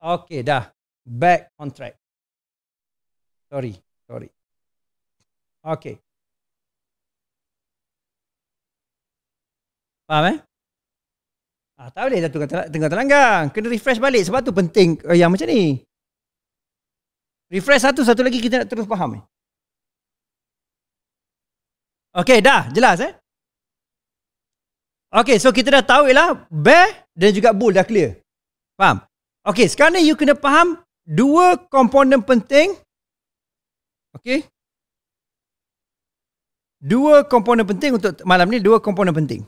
Okay, dah. Back on track. Sorry, sorry. Okay. Faham eh? Ah, tak boleh dah tengah terlanggang. Kena refresh balik sebab tu penting uh, yang macam ni. Refresh satu, satu lagi kita nak terus faham eh. Okay, dah. Jelas eh? Okay, so kita dah tahu ialah bear dan juga bull dah clear. Faham? Okey, sekarang ni you kena faham dua komponen penting. okey? Dua komponen penting untuk malam ni, dua komponen penting.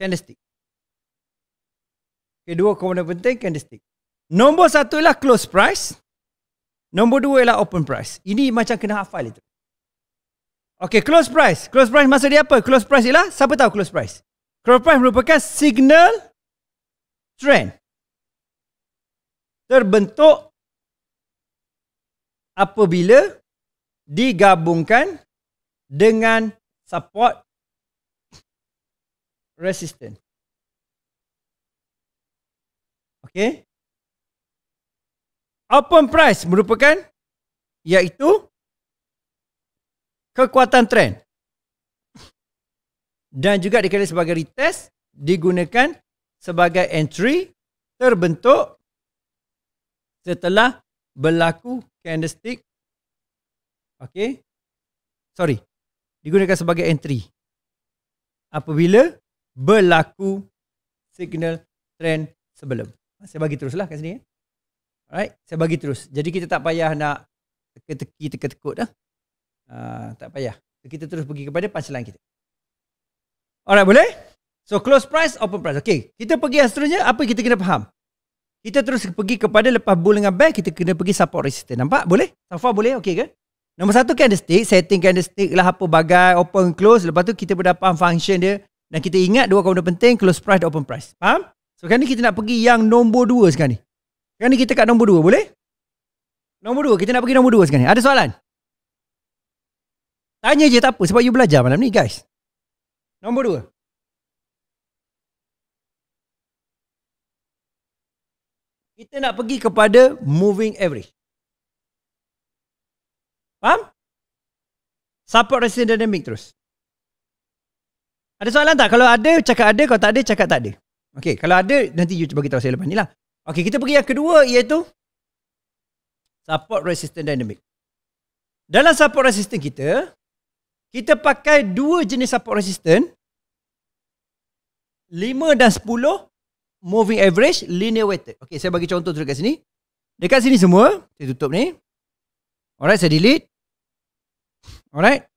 Candlestick. Okey, dua komponen penting, candlestick. Nombor satu ialah close price. Nombor dua ialah open price. Ini macam kena hafal itu. Okey, close price. Close price maksud dia apa? Close price ialah, siapa tahu close price? Close price merupakan signal trend terbentuk apabila digabungkan dengan support resistant. Okay. Open price merupakan iaitu kekuatan trend dan juga dikenali sebagai retest digunakan sebagai entry terbentuk setelah berlaku candlestick okay, sorry digunakan sebagai entry apabila berlaku signal trend sebelum saya bagi teruslah kat sini ya. alright saya bagi terus jadi kita tak payah nak teka-teki teka-tekut dah uh, tak payah kita terus pergi kepada punchline kita alright boleh so close price open price Okay, kita pergi yang seterusnya apa kita kena faham kita terus pergi kepada lepas bull dengan bear, kita kena pergi support resistor. Nampak? Boleh? So far boleh? Okay ke? Nombor satu candlestick, setting candlestick lah apa bagai, open close. Lepas tu kita berdapat function dia. Dan kita ingat dua komponen penting, close price dan open price. Faham? So sekarang ni kita nak pergi yang nombor dua sekarang ni. Sekarang ni kita kat nombor dua, boleh? Nombor dua, kita nak pergi nombor dua sekarang ni. Ada soalan? Tanya je tak apa sebab you belajar malam ni guys. Nombor dua. kita nak pergi kepada moving average. Faham? Support resistance dynamic terus. Ada soalan tak? Kalau ada, cakap ada. Kalau tak ada, cakap tak ada. Okay, kalau ada, nanti you bagi tahu saya lepas ni lah. Okay, kita pergi yang kedua iaitu support resistant dynamic. Dalam support resistant kita, kita pakai dua jenis support resistant 5 dan moving average linear weighted. Okay, saya bagi contoh dulu kat sini. Dekat sini semua, saya tutup ni. Alright, saya delete. Alright.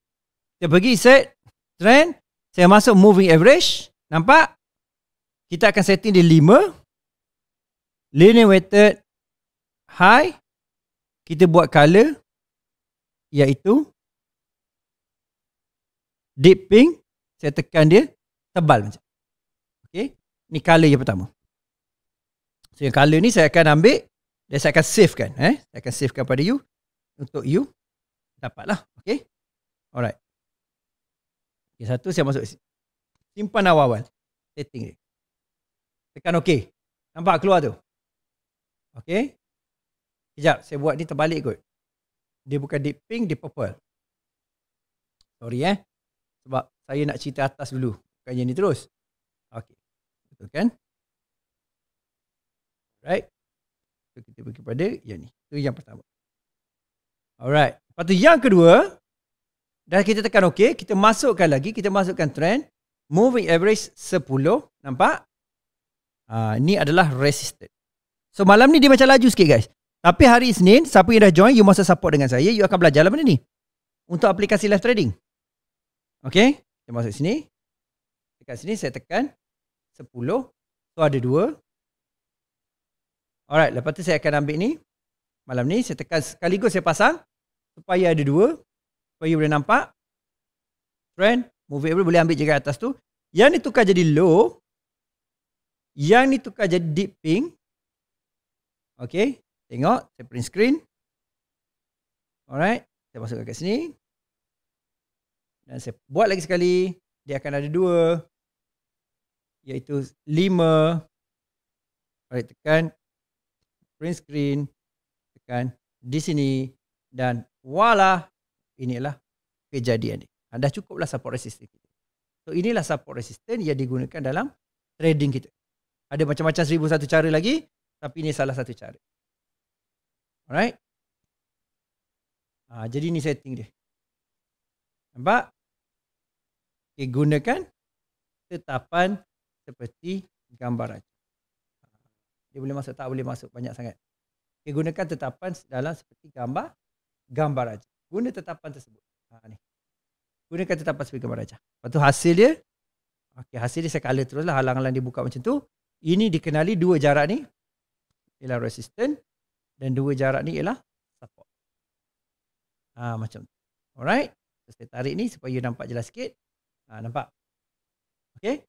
Saya pergi set trend. Saya masuk moving average. Nampak? Kita akan setting dia 5. Linear weighted high. Kita buat color. Iaitu. Deep pink. Saya tekan dia. Tebal macam. Okay. Ni color yang pertama. So yang color ni saya akan ambil dan saya akan save kan. Eh? Saya akan save kan pada you. Untuk you dapatlah. Okay. Alright. Okay, satu saya masuk. Simpan awal-awal. Setting dia. Tekan okay. Nampak keluar tu. Okay. Sekejap. Saya buat ni terbalik kot. Dia bukan deep pink, dia purple. Sorry eh. Sebab saya nak cerita atas dulu. Bukan yang ni terus kan right? So kita pergi kepada yang ni Itu yang pertama Alright Lepas tu yang kedua Dah kita tekan ok Kita masukkan lagi Kita masukkan trend Moving average 10 Nampak Ah, uh, Ni adalah resisted So malam ni dia macam laju sikit guys Tapi hari Isnin Siapa yang dah join You must support dengan saya You akan belajar lah benda ni Untuk aplikasi live trading Okay Kita masuk sini Dekat sini saya tekan 10. So ada 2. Alright, lepas tu saya akan ambil ni. Malam ni saya tekan sekaligus saya pasang supaya ada 2. Supaya you boleh nampak. Friend, move it boleh ambil je kat atas tu. Yang ni tukar jadi low. Yang ni tukar jadi deep pink. Okay, tengok saya print screen. Alright, saya masukkan kat sini. Dan saya buat lagi sekali. Dia akan ada dua iaitu 5 Alright, tekan print screen tekan di sini dan voila inilah kejadian ni anda ha, cukuplah support resistance kita so inilah support resistance yang digunakan dalam trading kita ada macam-macam seribu satu cara lagi tapi ini salah satu cara alright ha, jadi ni setting dia nampak okay, gunakan tetapan seperti gambaran. Ah, dia boleh masuk tak boleh masuk banyak sangat. Dia gunakan tetapan dalam seperti gambar gambar aja. Guna tetapan tersebut. Ha, ni. Gunakan tetapan seperti gambar aja. Lepas tu hasil dia okay hasil dia sekala terus lah. Halang-halang dibuka macam tu. Ini dikenali dua jarak ni ialah resisten dan dua jarak ni ialah support. Ah ha, macam tu. Alright. Saya tarik ni supaya nampak jelas sikit. ha, nampak? okay.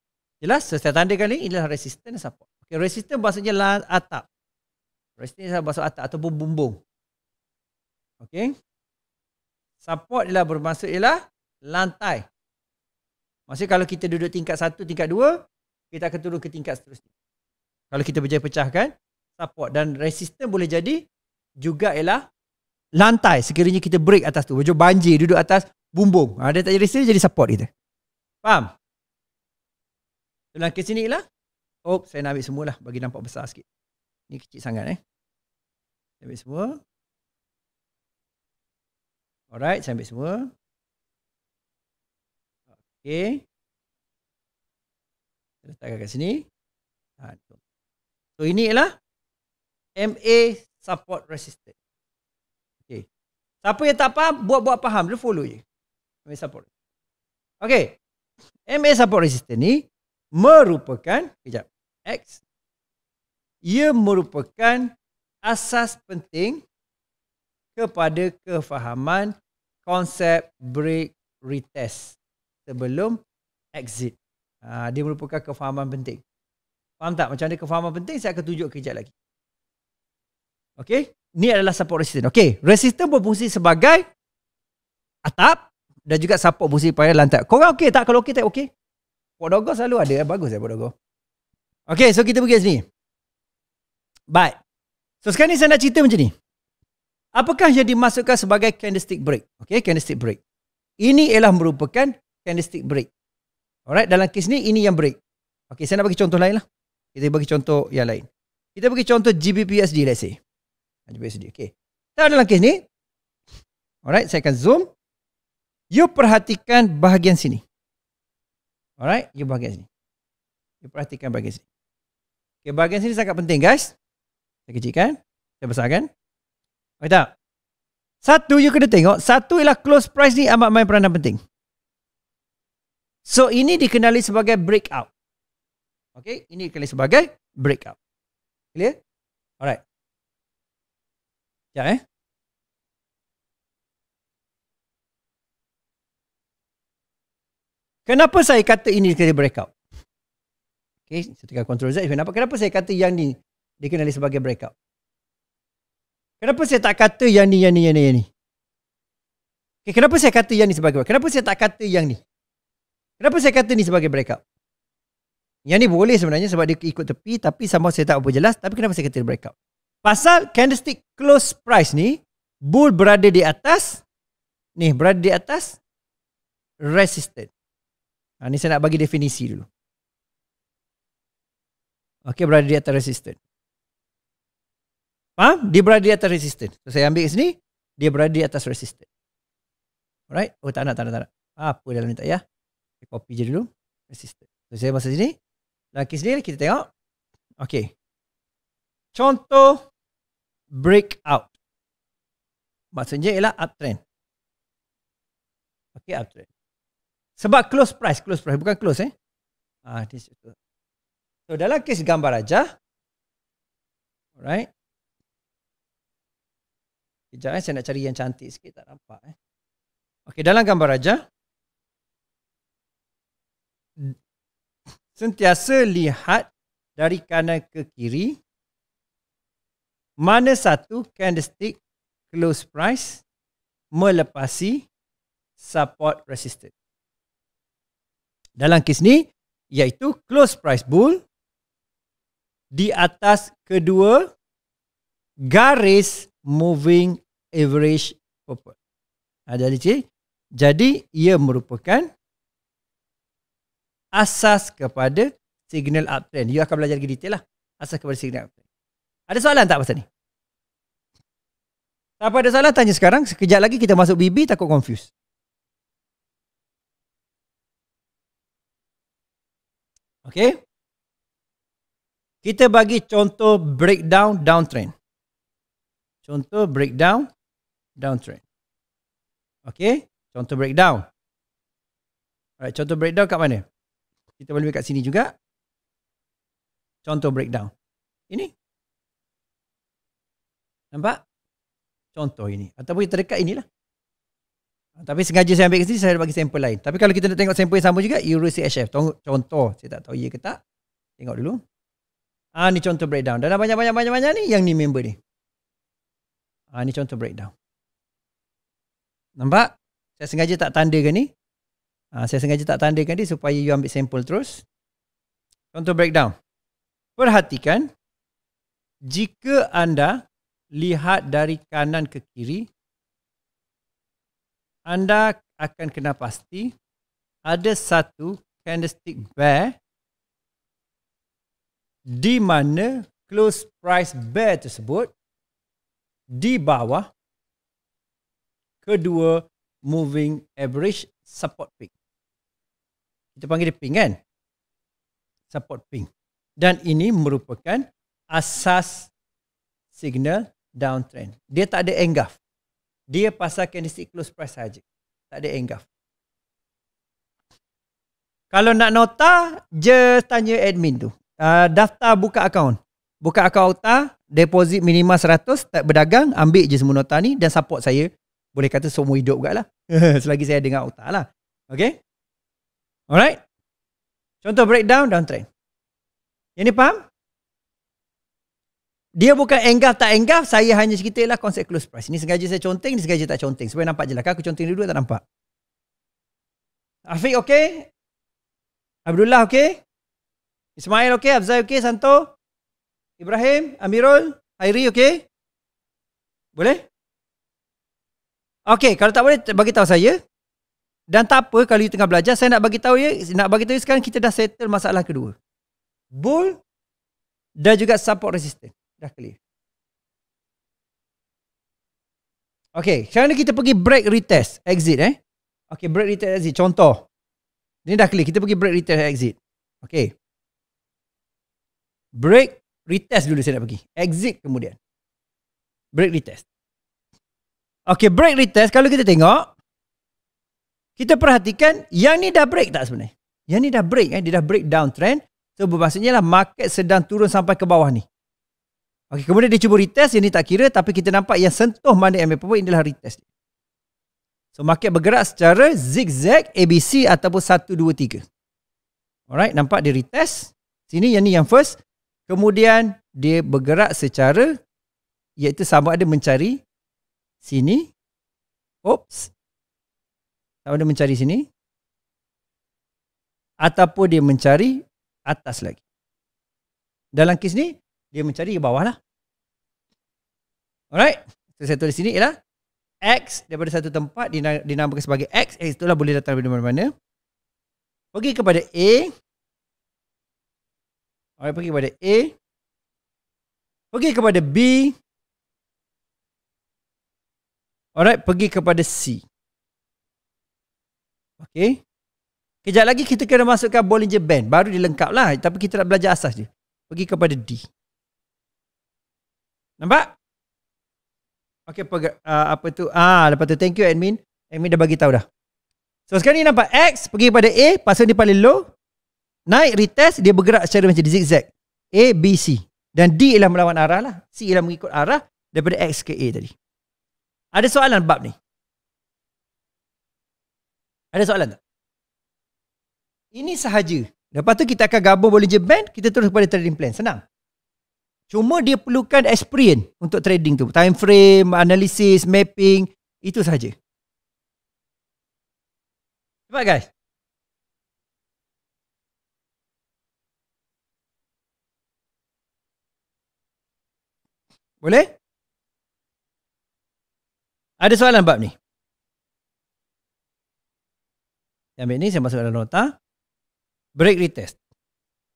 Jelas? Saya tanda kali ini adalah support. Okay, resistance maksudnya lah atap. Resistance maksudnya atap ataupun bumbung. Okay. Support ialah bermaksud ialah lantai. Maksudnya kalau kita duduk tingkat satu, tingkat dua, kita akan turun ke tingkat seterusnya. Kalau kita berjaya pecahkan, support dan resistance boleh jadi juga ialah lantai. Sekiranya kita break atas tu. Macam banjir duduk atas bumbung. Ha, tak jadi resistance, jadi support kita. Faham? Dalam kes ni lah. Oh, saya nak ambil semualah bagi nampak besar sikit. Ni kecil sangat eh. Saya ambil semua. Alright, saya ambil semua. Okay. Saya letakkan kat sini. Ha, So, ini ialah MA support resistance. Okay. Siapa yang tak faham, buat-buat faham. Dia follow je. MA support. Okay. MA support resistance ni, merupakan kejap X ia merupakan asas penting kepada kefahaman konsep break retest sebelum exit. Ha, dia merupakan kefahaman penting. Faham tak macam mana kefahaman penting? Saya akan tunjuk kejap lagi. Okay. Ni adalah support resistance. Okay. Resistance berfungsi sebagai atap dan juga support fungsi pada lantai. Korang okay tak? Kalau okay tak okay? Port selalu ada eh. Bagus eh Port Okay, so kita pergi sini. But, so sekarang ni saya nak cerita macam ni. Apakah yang dimasukkan sebagai candlestick break? Okay, candlestick break. Ini ialah merupakan candlestick break. Alright, dalam kes ni, ini yang break. Okay, saya nak bagi contoh lain lah. Kita bagi contoh yang lain. Kita bagi contoh GBPSD, let's say. GBPSD, okay. Tahu dalam kes ni. Alright, saya akan zoom. You perhatikan bahagian sini. Alright, you bahagian sini. You perhatikan bahagian sini. Okay, bahagian sini sangat penting guys. Saya kecilkan. Saya besarkan. Okay tak? Satu, you kena tengok. Satu ialah close price ni amat main peranan penting. So, ini dikenali sebagai breakout. Okay, ini dikenali sebagai breakout. Clear? Alright. Sekejap eh. Kenapa saya kata ini dia kena breakout? Okay, saya tekan Ctrl Z. Kenapa, kenapa saya kata yang ni dikenali sebagai breakout? Kenapa saya tak kata yang ni, yang ni, yang ni, yang ni? Okay, kenapa saya kata yang ni sebagai breakout? Kenapa saya tak kata yang ni? Kenapa saya kata ni sebagai breakout? Yang ni boleh sebenarnya sebab dia ikut tepi tapi sama saya tak apa jelas tapi kenapa saya kata dia breakout? Pasal candlestick close price ni bull berada di atas ni berada di atas resistant. Ha, ni saya nak bagi definisi dulu. Okay, berada di atas resistant. Faham? Dia berada di atas resistant. So, saya ambil sini. Dia berada di atas resistant. Alright? Oh, tak nak, tak nak, tak nak. Apa dalam ni tak ya? Saya copy je dulu. Resistant. So, saya masuk sini. Dalam kes ni, kita tengok. Okay. Contoh breakout. Maksudnya ialah uptrend. Okay, uptrend. Sebab close price, close price. Bukan close eh. Ah, di situ. So dalam kes gambar raja. Alright. Sekejap eh, saya nak cari yang cantik sikit. Tak nampak eh. Okay, dalam gambar raja. Sentiasa lihat dari kanan ke kiri. Mana satu candlestick close price melepasi support resistance dalam kes ni iaitu close price bull di atas kedua garis moving average purple. Ha, ada lagi. Jadi ia merupakan asas kepada signal uptrend. You akan belajar lagi detail lah. Asas kepada signal uptrend. Ada soalan tak pasal ni? Tak ada soalan tanya sekarang. Sekejap lagi kita masuk BB takut confuse. Okay. Kita bagi contoh breakdown downtrend. Contoh breakdown downtrend. Okay. Contoh breakdown. Alright, contoh breakdown kat mana? Kita boleh kat sini juga. Contoh breakdown. Ini. Nampak? Contoh ini. Ataupun terdekat inilah. Tapi sengaja saya ambil kat sini, saya bagi sampel lain. Tapi kalau kita nak tengok sampel yang sama juga, Euro CHF. Contoh, saya tak tahu ya ke tak. Tengok dulu. Ah ni contoh breakdown. Dalam banyak-banyak-banyak-banyak ni, yang ni member ni. Ah ni contoh breakdown. Nampak? Saya sengaja tak tandakan ni. Ah saya sengaja tak tandakan ni supaya you ambil sampel terus. Contoh breakdown. Perhatikan, jika anda lihat dari kanan ke kiri, anda akan kena pasti ada satu candlestick bear di mana close price bear tersebut di bawah kedua moving average support pink. Kita panggil dia ping kan? Support pink. Dan ini merupakan asas signal downtrend. Dia tak ada engulf. Dia pasal candlestick close price saja. Tak ada engulf. Kalau nak nota, just tanya admin tu. Uh, daftar buka account. Buka akaun OTA, deposit minima 100, tak berdagang, ambil je semua nota ni dan support saya. Boleh kata semua hidup juga lah. Selagi saya dengan OTA lah. Okay? Alright? Contoh breakdown, downtrend. Yang ni faham? dia bukan enggah tak enggah saya hanya ceritalah konsep close price ni sengaja saya conteng ini sengaja tak conteng supaya nampak je lah kan aku conteng dulu tak nampak Afiq okey Abdullah okey Ismail okey Abzai okey Santo Ibrahim Amirul Hairi okey boleh Okey, kalau tak boleh bagi tahu saya. Dan tak apa kalau you tengah belajar, saya nak bagi tahu ya, nak bagi tahu sekarang kita dah settle masalah kedua. Bull dan juga support resistance. Dah clear. Okay, sekarang kita pergi break retest exit eh? Okay, break retest exit. Contoh. Ini dah clear. Kita pergi break retest exit. Okay. Break retest dulu saya nak pergi. Exit kemudian. Break retest. Okay, break retest. Kalau kita tengok. Kita perhatikan yang ni dah break tak sebenarnya? Yang ni dah break eh. Dia dah break downtrend. So, bermaksudnya lah market sedang turun sampai ke bawah ni. Okey, kemudian dia cuba retest yang ni tak kira tapi kita nampak yang sentuh mana MA Purple inilah retest. So market bergerak secara zigzag ABC ataupun 1 2 3. Alright, nampak dia retest. Sini yang ni yang first. Kemudian dia bergerak secara iaitu sama ada mencari sini. Oops. Sama ada mencari sini. Ataupun dia mencari atas lagi. Dalam kes ni, dia mencari ke bawah lah. Alright. So, saya tulis sini ialah X daripada satu tempat dinamakan sebagai X. X eh, itulah boleh datang dari mana-mana. Pergi kepada A. Alright, pergi kepada A. Pergi kepada B. Alright, pergi kepada C. Okay. Kejap lagi kita kena masukkan Bollinger Band. Baru dilengkaplah. Tapi kita nak belajar asas dia. Pergi kepada D. Nampak? Okay, pega, uh, apa tu? Ah, lepas tu thank you admin. Admin dah bagi tahu dah. So sekarang ni nampak X pergi pada A, pasal dia paling low. Naik retest dia bergerak secara macam zigzag. A B C. Dan D ialah melawan arah lah. C ialah mengikut arah daripada X ke A tadi. Ada soalan bab ni? Ada soalan tak? Ini sahaja. Lepas tu kita akan gabung Bollinger Band, kita terus kepada trading plan. Senang. Cuma dia perlukan experience untuk trading tu. Time frame, analysis, mapping. Itu saja. Cepat guys. Boleh? Ada soalan bab ni? Saya ambil ni, saya masuk dalam nota. Break retest.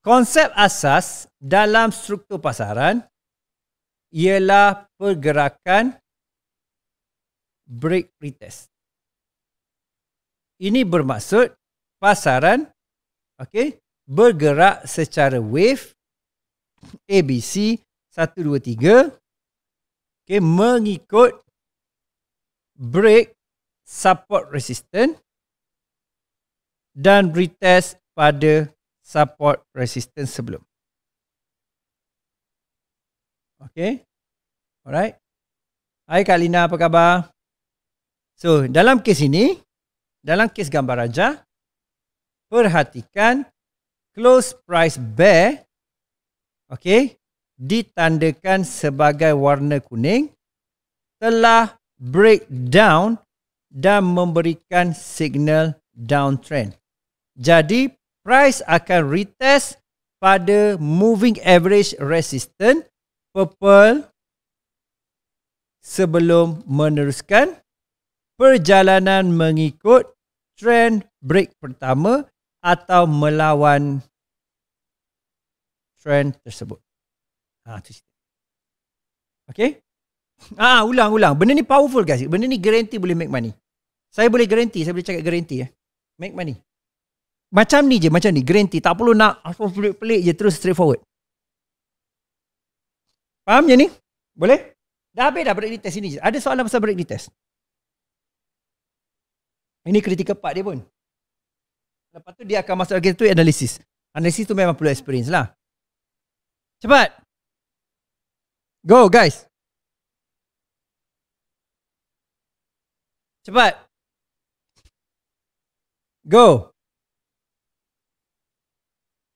Konsep asas dalam struktur pasaran ialah pergerakan break retest. Ini bermaksud pasaran okay, bergerak secara wave ABC 1 2 3 okay, mengikut break support resistance dan retest pada support resistance sebelum. Okay. Alright. Hai Kak Lina, apa khabar? So, dalam kes ini, dalam kes gambar raja, perhatikan close price bear okay, ditandakan sebagai warna kuning telah break down dan memberikan signal downtrend. Jadi price akan retest pada moving average resistance purple sebelum meneruskan perjalanan mengikut trend break pertama atau melawan trend tersebut. Ha tu cerita. Okey? Ah ha, ulang ulang. Benda ni powerful guys. Benda ni guarantee boleh make money. Saya boleh guarantee, saya boleh cakap guarantee eh. Make money. Macam ni je, macam ni. Guarantee. Tak perlu nak pelik-pelik je terus straightforward. Faham je ni? Boleh? Dah habis dah break test ini je. Ada soalan pasal break test? Ini critical part dia pun. Lepas tu dia akan masuk lagi tu analisis. Analisis tu memang perlu experience lah. Cepat. Go guys. Cepat. Go.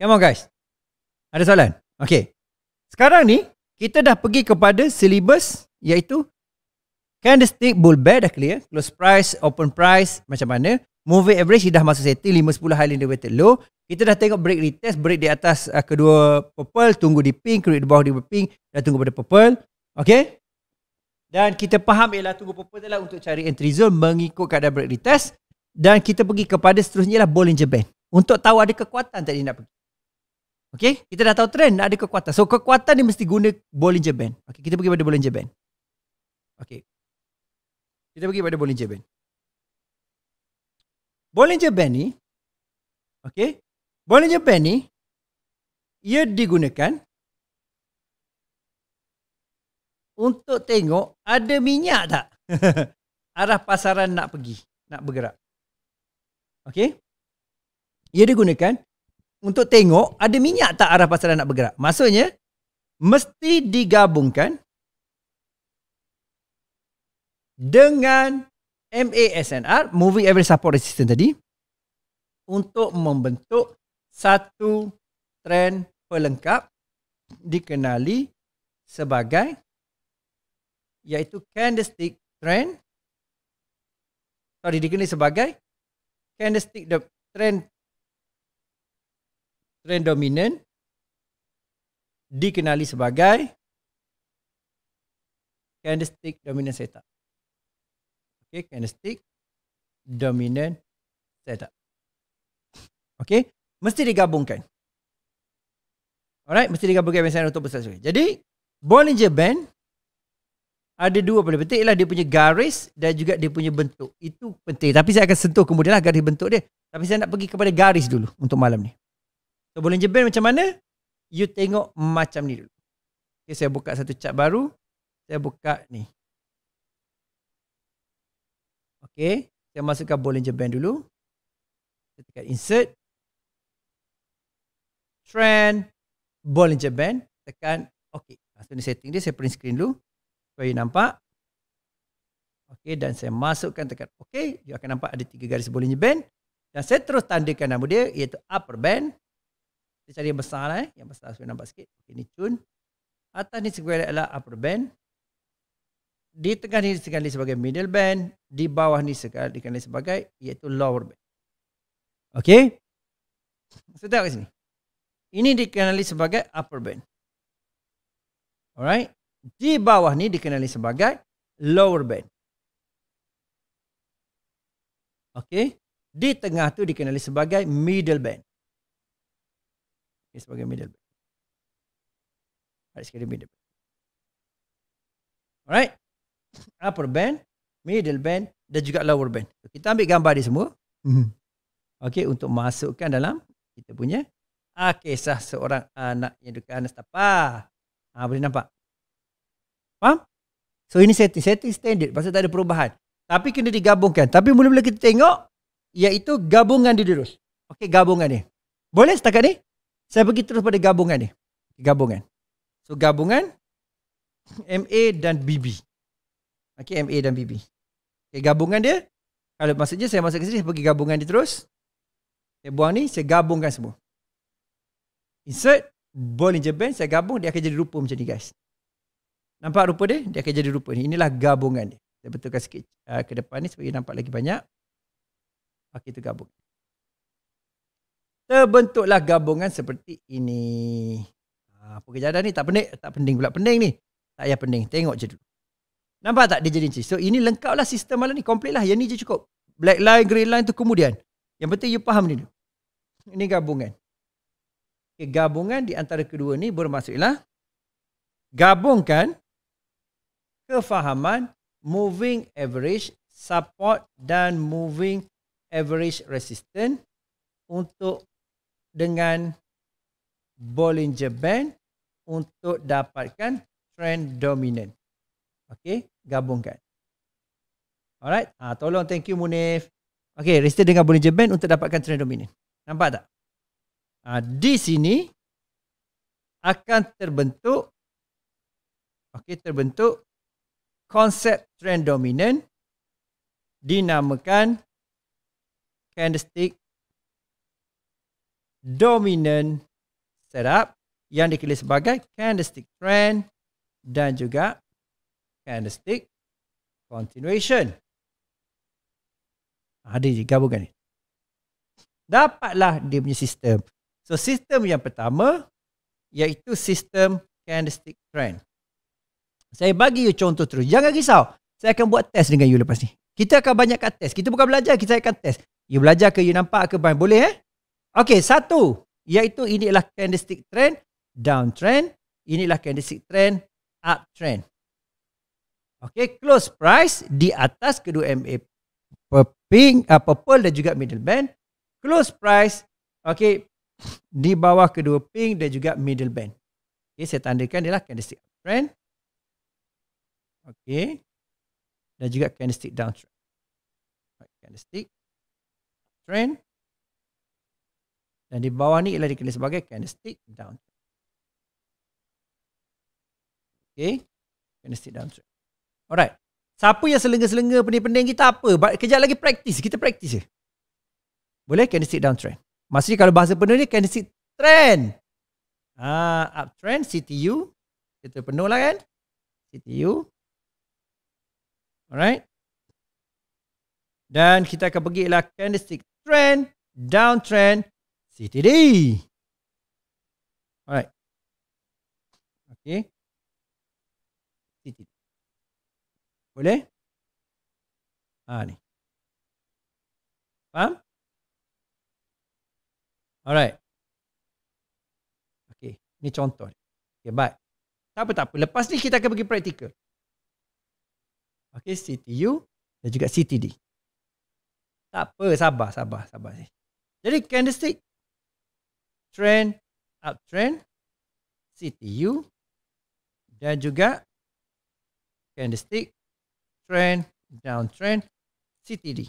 Come on guys. Ada soalan? Okay. Sekarang ni, kita dah pergi kepada syllabus iaitu candlestick bull bear dah clear. Close price, open price, macam mana. Moving average, dah masuk setting. 5-10 highly elevated low. Kita dah tengok break retest, break di atas uh, kedua purple, tunggu di pink, break di bawah di pink, dah tunggu pada purple. Okay? Dan kita faham ialah tunggu purple adalah untuk cari entry zone mengikut kadar break retest. Dan kita pergi kepada seterusnya ialah Bollinger Band. Untuk tahu ada kekuatan tak dia nak pergi. Okay, kita dah tahu trend nak ada kekuatan. So kekuatan ni mesti guna Bollinger Band. Okay, kita pergi pada Bollinger Band. Okay. Kita pergi pada Bollinger Band. Bollinger Band ni, okay, Bollinger Band ni, ia digunakan untuk tengok ada minyak tak arah pasaran nak pergi, nak bergerak. Okay. Ia digunakan untuk tengok ada minyak tak arah pasaran nak bergerak. Maksudnya mesti digabungkan dengan MASNR, Movie Average Support Resistance tadi untuk membentuk satu trend pelengkap dikenali sebagai iaitu candlestick trend sorry dikenali sebagai candlestick the trend trend dominant dikenali sebagai candlestick dominant setup. Okay, candlestick dominant setup. Okay, mesti digabungkan. Alright, mesti digabungkan dengan untuk besar Jadi, Bollinger Band ada dua paling penting ialah dia punya garis dan juga dia punya bentuk. Itu penting. Tapi saya akan sentuh kemudian lah garis bentuk dia. Tapi saya nak pergi kepada garis dulu untuk malam ni. So boleh Jeban macam mana? You tengok macam ni dulu. Okay, saya buka satu cap baru. Saya buka ni. Okay. Saya masukkan bulan Jeban dulu. Saya tekan insert. Trend. Bulan Jeban. Tekan okay. So ni setting dia. Saya print screen dulu. Supaya you nampak. Okay. Dan saya masukkan tekan okay. You akan nampak ada tiga garis bulan Jeban. Dan saya terus tandakan nama dia iaitu upper band. Kita cari yang besar lah eh. Yang besar supaya nampak sikit. Okay, ni cun. Atas ni segala adalah upper band. Di tengah ni dikenali sebagai middle band. Di bawah ni segala dikenali sebagai iaitu lower band. Okay. So tengok kat sini. Ini dikenali sebagai upper band. Alright. Di bawah ni dikenali sebagai lower band. Okay. Di tengah tu dikenali sebagai middle band. Dia sebagai middle back. Baris kiri middle back. Alright. Upper band, middle band dan juga lower band. So, kita ambil gambar di semua. Mm-hmm. Okay, untuk masukkan dalam kita punya akisah seorang anak yang dekat Anastapa. Ha, boleh nampak? Faham? So ini setting, setting standard pasal tak ada perubahan. Tapi kena digabungkan. Tapi mula-mula kita tengok iaitu gabungan dia terus. Okey, gabungan ni. Boleh setakat ni? Saya pergi terus pada gabungan ni. Gabungan. So gabungan MA dan BB. Okay, MA dan BB. Okay, gabungan dia. Kalau maksudnya saya masuk ke sini, saya pergi gabungan dia terus. Saya buang ni, saya gabungkan semua. Insert, Bollinger Band, saya gabung, dia akan jadi rupa macam ni guys. Nampak rupa dia? Dia akan jadi rupa ni. Inilah gabungan dia. Saya betulkan sikit uh, ke depan ni supaya nampak lagi banyak. Okay, tu gabung terbentuklah gabungan seperti ini. Ah, apa kejadian ni? Tak pening, tak pening pula pening ni. Tak payah pening, tengok je dulu. Nampak tak dia jadi macam So ini lengkaplah sistem malam ni, complete lah. Yang ni je cukup. Black line, green line tu kemudian. Yang penting you faham ni dulu. Ini gabungan. Okay, gabungan di antara kedua ni bermaksudlah gabungkan kefahaman moving average support dan moving average resistance untuk dengan Bollinger Band untuk dapatkan trend dominant. Okey, gabungkan. Alright, ha, tolong thank you Munif. Okey, register dengan Bollinger Band untuk dapatkan trend dominant. Nampak tak? Ha, di sini akan terbentuk Okey, terbentuk konsep trend dominant dinamakan candlestick dominant setup yang dikira sebagai candlestick trend dan juga candlestick continuation. Ada ah, juga bukan ni. Dapatlah dia punya sistem. So sistem yang pertama iaitu sistem candlestick trend. Saya bagi you contoh terus. Jangan risau. Saya akan buat test dengan you lepas ni. Kita akan banyakkan test. Kita bukan belajar, kita akan test. You belajar ke, you nampak ke, boleh eh? Okey, satu iaitu adalah candlestick trend downtrend, ini inilah candlestick trend uptrend. Okey, close price di atas kedua MA pink, uh, purple dan juga middle band. Close price okey di bawah kedua pink dan juga middle band. Okey, saya tandakan ialah candlestick trend, Okey. Dan juga candlestick downtrend. candlestick trend dan di bawah ni ialah dikenali sebagai candlestick down. Okay. Candlestick downtrend. Alright. Siapa yang selenga-selenga pening-pening kita apa? Kejap lagi praktis. Kita praktis je. Boleh candlestick downtrend. Maksudnya kalau bahasa penuh ni candlestick trend. Ah, ha, uptrend, CTU. Kita penuh lah kan. CTU. Alright. Dan kita akan pergi ialah candlestick trend, downtrend, CTD. Alright. Okay. CTD. Boleh? Ha ni. Faham? Alright. Okay. Ni contoh. Okay, but. Tak apa, tak apa. Lepas ni kita akan pergi praktikal. Okay, CTU dan juga CTD. Tak apa, sabar, sabar, sabar. Jadi, candlestick trend, uptrend, CTU, dan juga candlestick, trend, downtrend, CTD.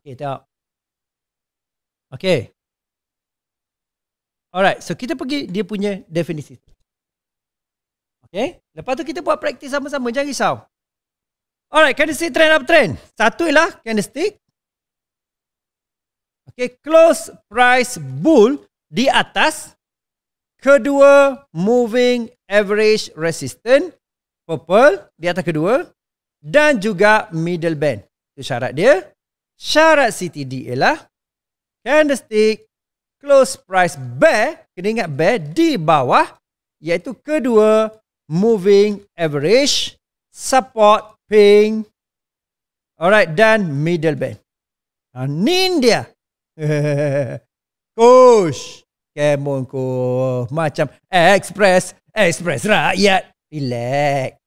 Okay, tengok. Okay. Alright, so kita pergi dia punya definisi. Okay, lepas tu kita buat praktis sama-sama. Jangan risau. Alright, candlestick trend uptrend. Satu ialah candlestick. Okay, close price bull di atas kedua moving average resistance purple di atas kedua dan juga middle band. Itu syarat dia. Syarat CTD ialah candlestick close price bear, kena ingat bear di bawah iaitu kedua moving average support pink alright dan middle band. Ha, ni dia. Kush. Kemon ku. Macam express. Express rakyat. Relax.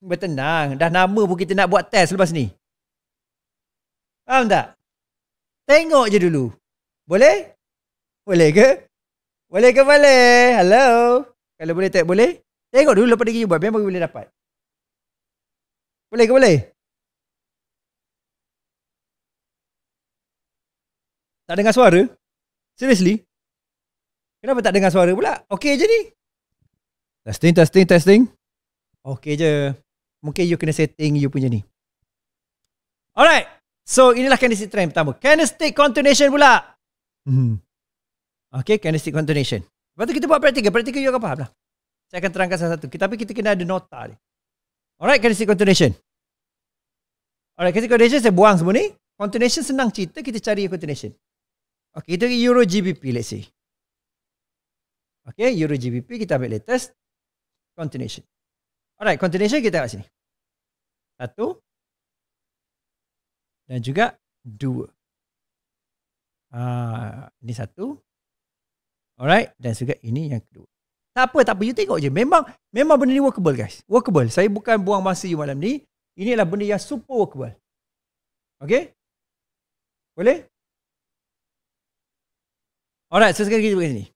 Bertenang. Dah nama pun kita nak buat test lepas ni. Faham tak? Tengok je dulu. Boleh? Boleh ke? Boleh ke boleh? Hello? Kalau boleh tak boleh? Tengok dulu lepas dia buat. Memang boleh dapat. Boleh ke boleh? Tak dengar suara? Seriously? Kenapa tak dengar suara pula? Okay je ni. Testing, testing, testing. Okay je. Mungkin you kena setting you punya ni. Alright. So inilah candlestick trend pertama. Candlestick contonation pula. Hmm. Okay, candlestick contonation. Lepas tu kita buat praktikal. Praktikal you akan faham lah. Saya akan terangkan satu-satu. Tapi kita kena ada nota ni. Alright, candlestick continuation? Alright, candlestick continuation? saya buang semua ni. Continuation senang cerita. Kita cari continuation. Okay, itu Euro GBP let's say. Okay, Euro GBP kita ambil latest. Continuation. Alright, continuation kita kat sini. Satu. Dan juga dua. Ah, ini satu. Alright, dan juga ini yang kedua. Tak apa, tak apa. You tengok je. Memang memang benda ni workable guys. Workable. Saya bukan buang masa you malam ni. Inilah benda yang super workable. Okay? Boleh? Alright, so sekarang kita buat sini.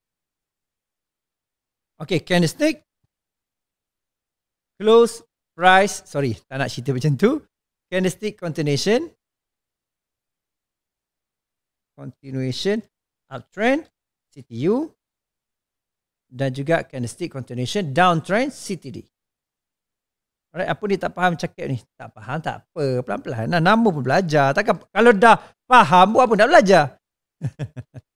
Okay, candlestick, close price? Sorry, tak nak cerita macam tu. Can continuation? Continuation uptrend CTU dan juga candlestick continuation downtrend CTD. Alright, apa ni tak faham cakap ni? Tak faham, tak apa. Pelan-pelan. Nah, nama pun belajar. Takkan kalau dah faham, buat apa nak belajar?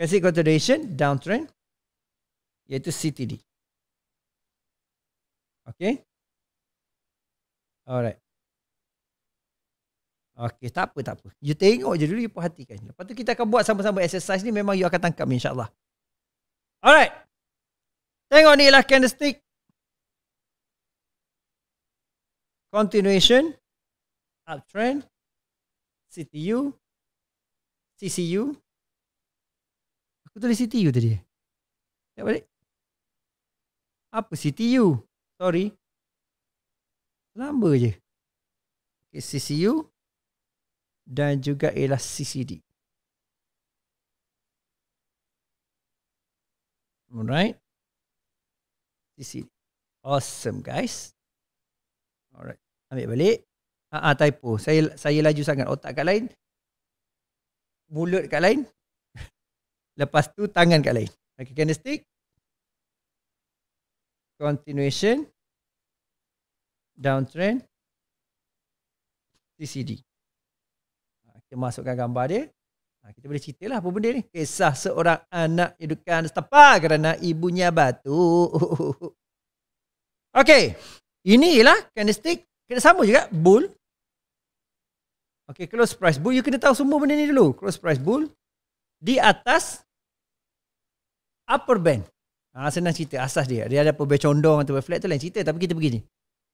Classic Confederation downtrend iaitu CTD. Okay. Alright. Okay, tak apa, tak apa. You tengok je dulu, you perhatikan. Lepas tu kita akan buat sama-sama exercise ni, memang you akan tangkap ni insyaAllah. Alright. Tengok ni lah candlestick. Continuation. Uptrend. CTU. CCU. Aku tulis CTU tadi. Tak balik. Apa CTU? Sorry. Lama je. Okay, CCU. Dan juga ialah CCD. Alright. CCD. Awesome guys. Alright. Ambil balik. Ah, ah typo. Saya saya laju sangat otak kat lain. Mulut kat lain. Lepas tu tangan kat lain. Okay, candlestick. Continuation. Downtrend. CCD. Ha, kita masukkan gambar dia. Ha, kita boleh cerita lah apa benda ni. Kisah seorang anak hidupkan setapak kerana ibunya batu. Okay. Inilah candlestick. Kena sama juga. Bull. Okay, close price. Bull, you kena tahu semua benda ni dulu. Close price. Bull di atas upper band. Ha, ah, senang cerita asas dia. Dia ada upper condong atau flat tu lain cerita tapi kita begini.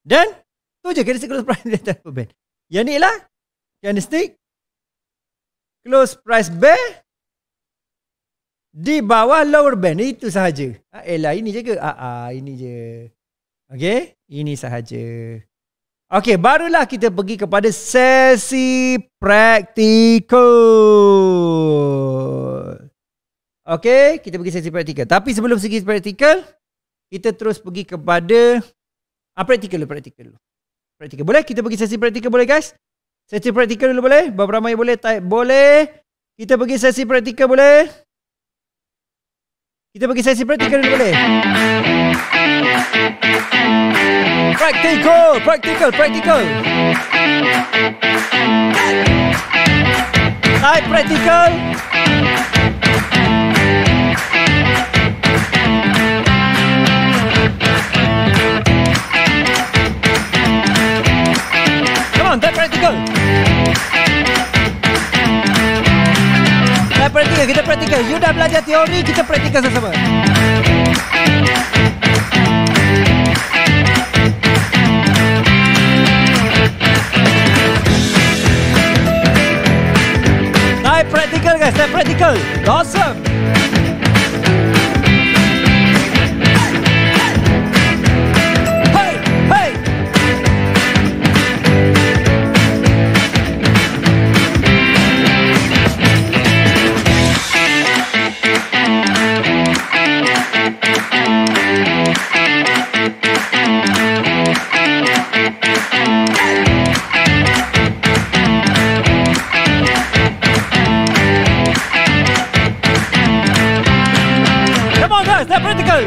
Dan tu je candlestick close price di atas upper band. Yang ni lah stick, close price B di bawah lower band. Itu sahaja. Ha, Ella ini je ke? Ah, ah, ini je. Okay. Ini sahaja. Okay, barulah kita pergi kepada sesi praktikal. Okay, kita pergi sesi praktikal. Tapi sebelum sesi praktikal, kita terus pergi kepada ah, praktikal dulu, praktikal dulu. Praktikal boleh? Kita pergi sesi praktikal boleh guys? Sesi praktikal dulu boleh? Berapa ramai boleh? Type boleh? Kita pergi sesi praktikal boleh? Kita bagi sesi practical dulu boleh? Practical, practical, practical. Hai practical. Come on, that's practical. praktikal kita praktikal you dah belajar teori kita praktikal sama-sama Saya praktikal guys, saya praktikal. Awesome. Podcast The Practical.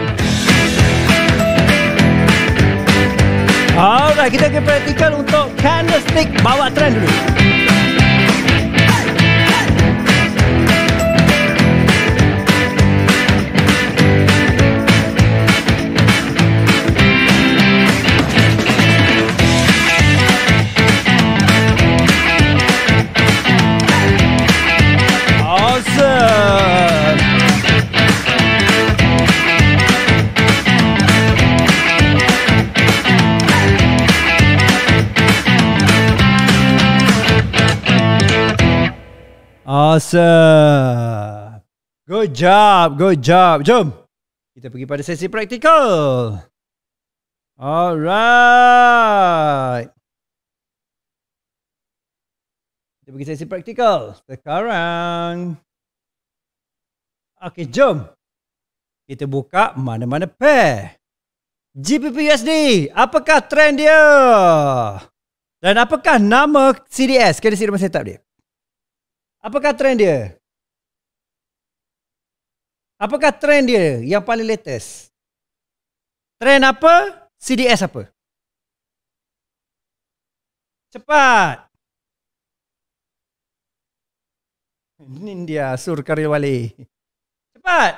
Alright, kita ke practical untuk candlestick bawa trend dulu. Awesome. Good job, good job. Jom. Kita pergi pada sesi praktikal. Alright. Kita pergi sesi praktikal. Sekarang. Okay, jom. Kita buka mana-mana pair. GBPUSD, apakah trend dia? Dan apakah nama CDS, kredit sistem setup dia? Apakah trend dia? Apakah trend dia yang paling latest? Trend apa? CDS apa? Cepat. Ini dia Sur wali. Cepat.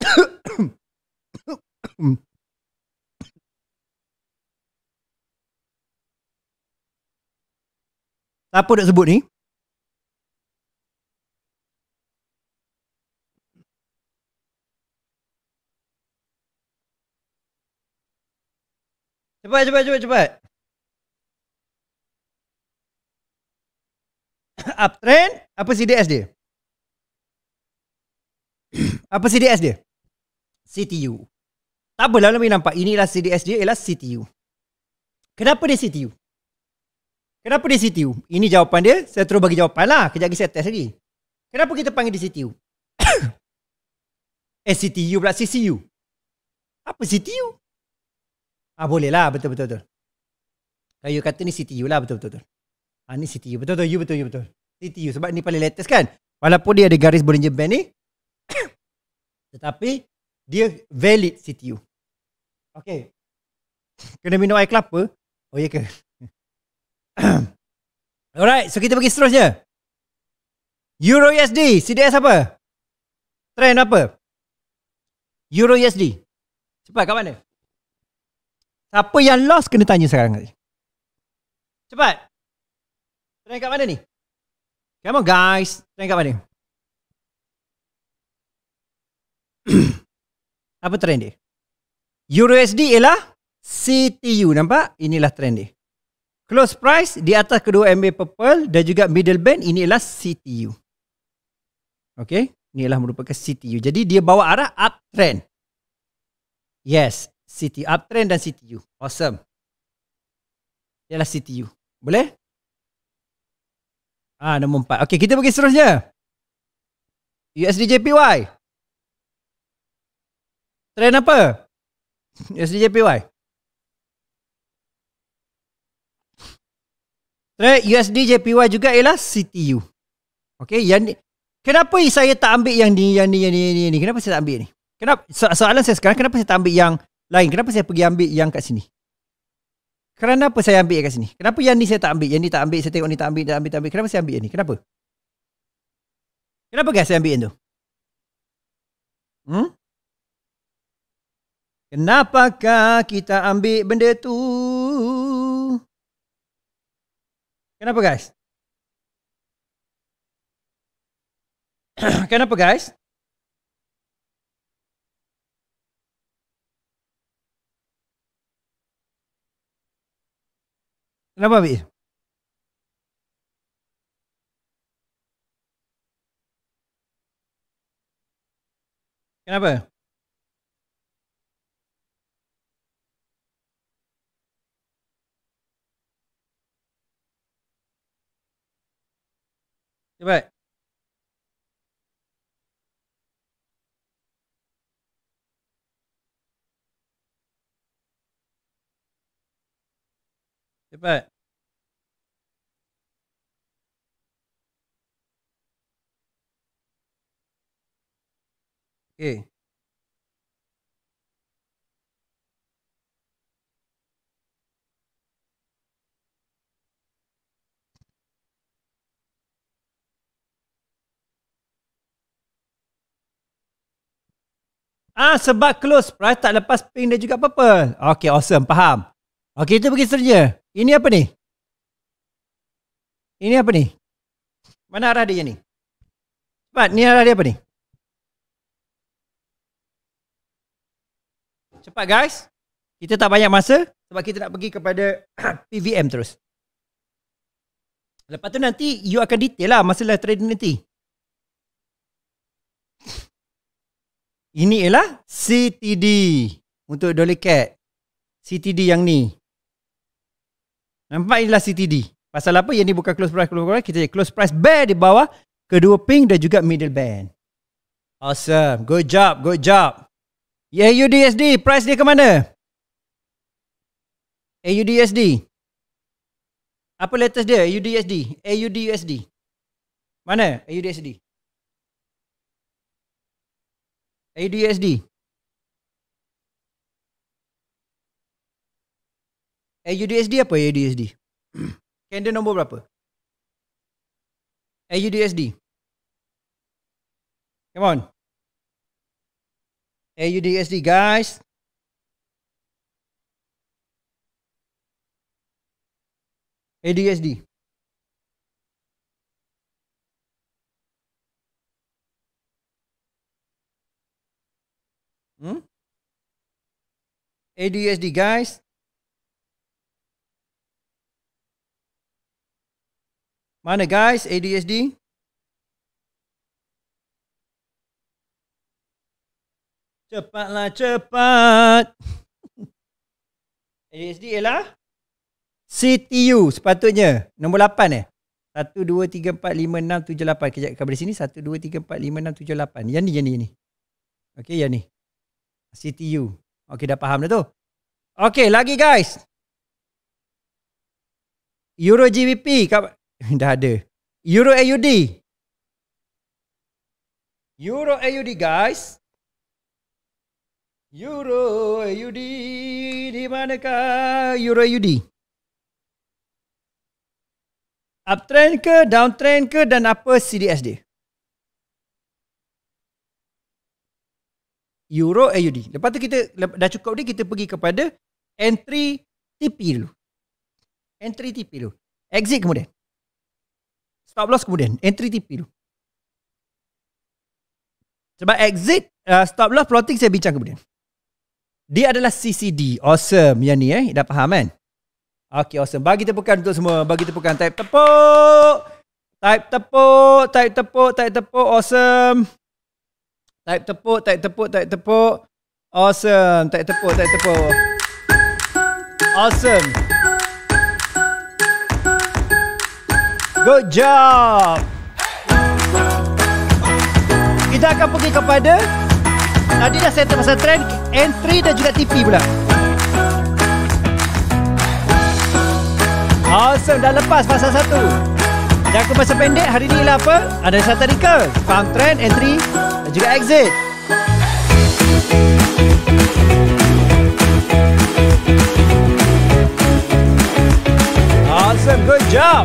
Siapa nak sebut ni? Cepat, cepat, cepat, cepat. Uptrend, apa CDS dia? apa CDS dia? CTU. Tak apalah lebih nampak. Inilah CDS dia ialah CTU. Kenapa dia CTU? Kenapa dia CTU? Ini jawapan dia. Saya terus bagi jawapan lah. Kejap lagi saya test lagi. Kenapa kita panggil dia CTU? eh, CTU pula CCU. Apa CTU? Ah boleh lah betul betul betul. Kalau you kata ni CTU lah betul betul betul. Ah ni CTU betul betul you betul you betul. CTU sebab ni paling latest kan. Walaupun dia ada garis boleh Band ni tetapi dia valid CTU. Okay. Kena minum air kelapa. Oh ya ke? Alright, so kita pergi seterusnya. Euro USD, CDS apa? Trend apa? Euro USD. Cepat kat mana? Siapa yang lost kena tanya sekarang ni? Cepat. Trend kat mana ni? Come on guys. Trend kat mana? Apa trend dia? EURUSD ialah CTU. Nampak? Inilah trend dia. Close price di atas kedua MA purple dan juga middle band inilah CTU. Okay. Inilah merupakan CTU. Jadi dia bawa arah uptrend. Yes. City Uptrend dan CTU. Awesome. Ialah CTU. Boleh? Ah, nombor empat. Okay, kita pergi seterusnya. USDJPY. Trend apa? USDJPY. Trend USDJPY juga ialah CTU. Okay, yang ni. Kenapa saya tak ambil yang ni, yang ni, yang ni, yang ni? Kenapa saya tak ambil ni? Kenapa? So- soalan saya sekarang, kenapa saya tak ambil yang lain. Kenapa saya pergi ambil yang kat sini? Kerana apa saya ambil yang kat sini? Kenapa yang ni saya tak ambil? Yang ni tak ambil, saya tengok ni tak ambil, tak ambil, tak ambil. Kenapa saya ambil yang ni? Kenapa? Kenapa guys saya ambil yang tu? Hmm? Kenapakah kita ambil benda tu? Kenapa guys? Kenapa guys? Kenapa habis? Kenapa? Cepat. Cepat. Okay. Ah sebab close price tak lepas pink dan juga purple. Okay awesome faham. Okay, kita pergi seterusnya. Ini apa ni? Ini apa ni? Mana arah dia ni? Cepat, ni arah dia apa ni? Cepat guys. Kita tak banyak masa sebab kita nak pergi kepada PVM terus. Lepas tu nanti you akan detail lah masalah trading nanti. Ini ialah CTD untuk Dolly Cat. CTD yang ni. Nampak inilah CTD. Pasal apa yang ni bukan close price close price kita close price bear di bawah kedua pink dan juga middle band. Awesome. Good job. Good job. AUDSD price dia ke mana? AUDSD. Apa latest dia? AUDSD. AUDUSD. Mana? AUDSD. AUDUSD. AUDUSD. AUDSD eh, apa AUDSD? Ya Candle nombor berapa? AUDSD. Eh, Come on. AUDSD eh, guys. AUDSD. Hmm? AUDSD guys. Mana guys ADHD? Cepatlah cepat. ADHD ialah CTU sepatutnya. Nombor 8 eh? 1, 2, 3, 4, 5, 6, 7, 8. Kejap sini. 1, 2, 3, 4, 5, 6, 7, 8. Yang ni, yang ni, yang ni. Okay, yang ni. CTU. Okay, dah faham dah tu. Okay, lagi guys. Euro GBP. Kat, dah ada. Euro AUD. Euro AUD guys. Euro AUD di mana ka Euro AUD? Uptrend ke downtrend ke dan apa CDS dia? Euro AUD. Lepas tu kita dah cukup ni kita pergi kepada entry TP dulu. Entry TP dulu. Exit kemudian. Stop loss kemudian Entry TP dulu Sebab exit uh, Stop loss plotting Saya bincang kemudian Dia adalah CCD Awesome Yang ni eh Dah faham kan Okay awesome Bagi tepukan untuk semua Bagi tepukan Type tepuk Type tepuk Type tepuk Type tepuk Awesome Type tepuk Type tepuk Type tepuk Awesome Type tepuk Type tepuk Awesome Good job. Kita akan pergi kepada tadi dah settle pasal trend entry dan juga TV pula. Awesome dah lepas masa satu. Jangka masa pendek hari ni ialah apa? Ada satu reka. Farm trend, entry dan juga exit. Awesome, good job.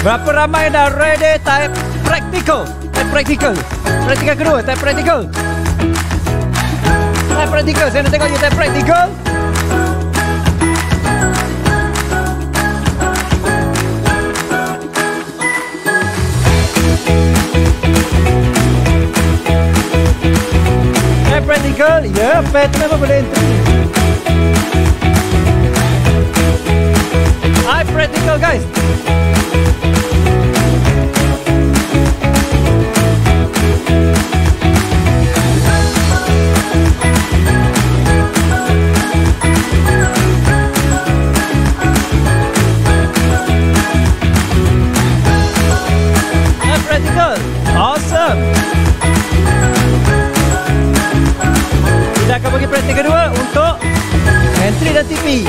Berapa ramai dah ready type practical? Type practical. Practical kedua, type practical. Type practical, saya nak tengok you type practical. Type practical, yeah, better never boleh entry. I'm practical guys. Kita akan bagi praktik kedua untuk entry dan TV.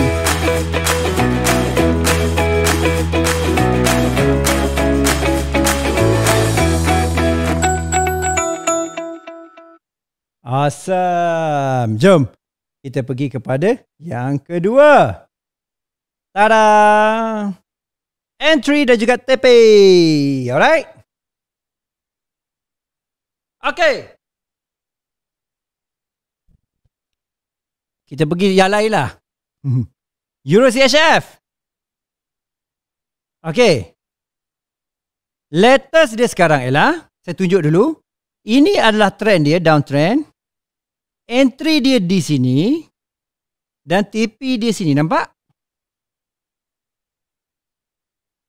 Awesome. Jom kita pergi kepada yang kedua. Tada! Entry dan juga TP. Alright. Okay. Kita pergi yang lain lah. Mhm. Euro CHF. Okay. Latest dia sekarang ialah, saya tunjuk dulu. Ini adalah trend dia, downtrend entry dia di sini dan TP dia sini. Nampak?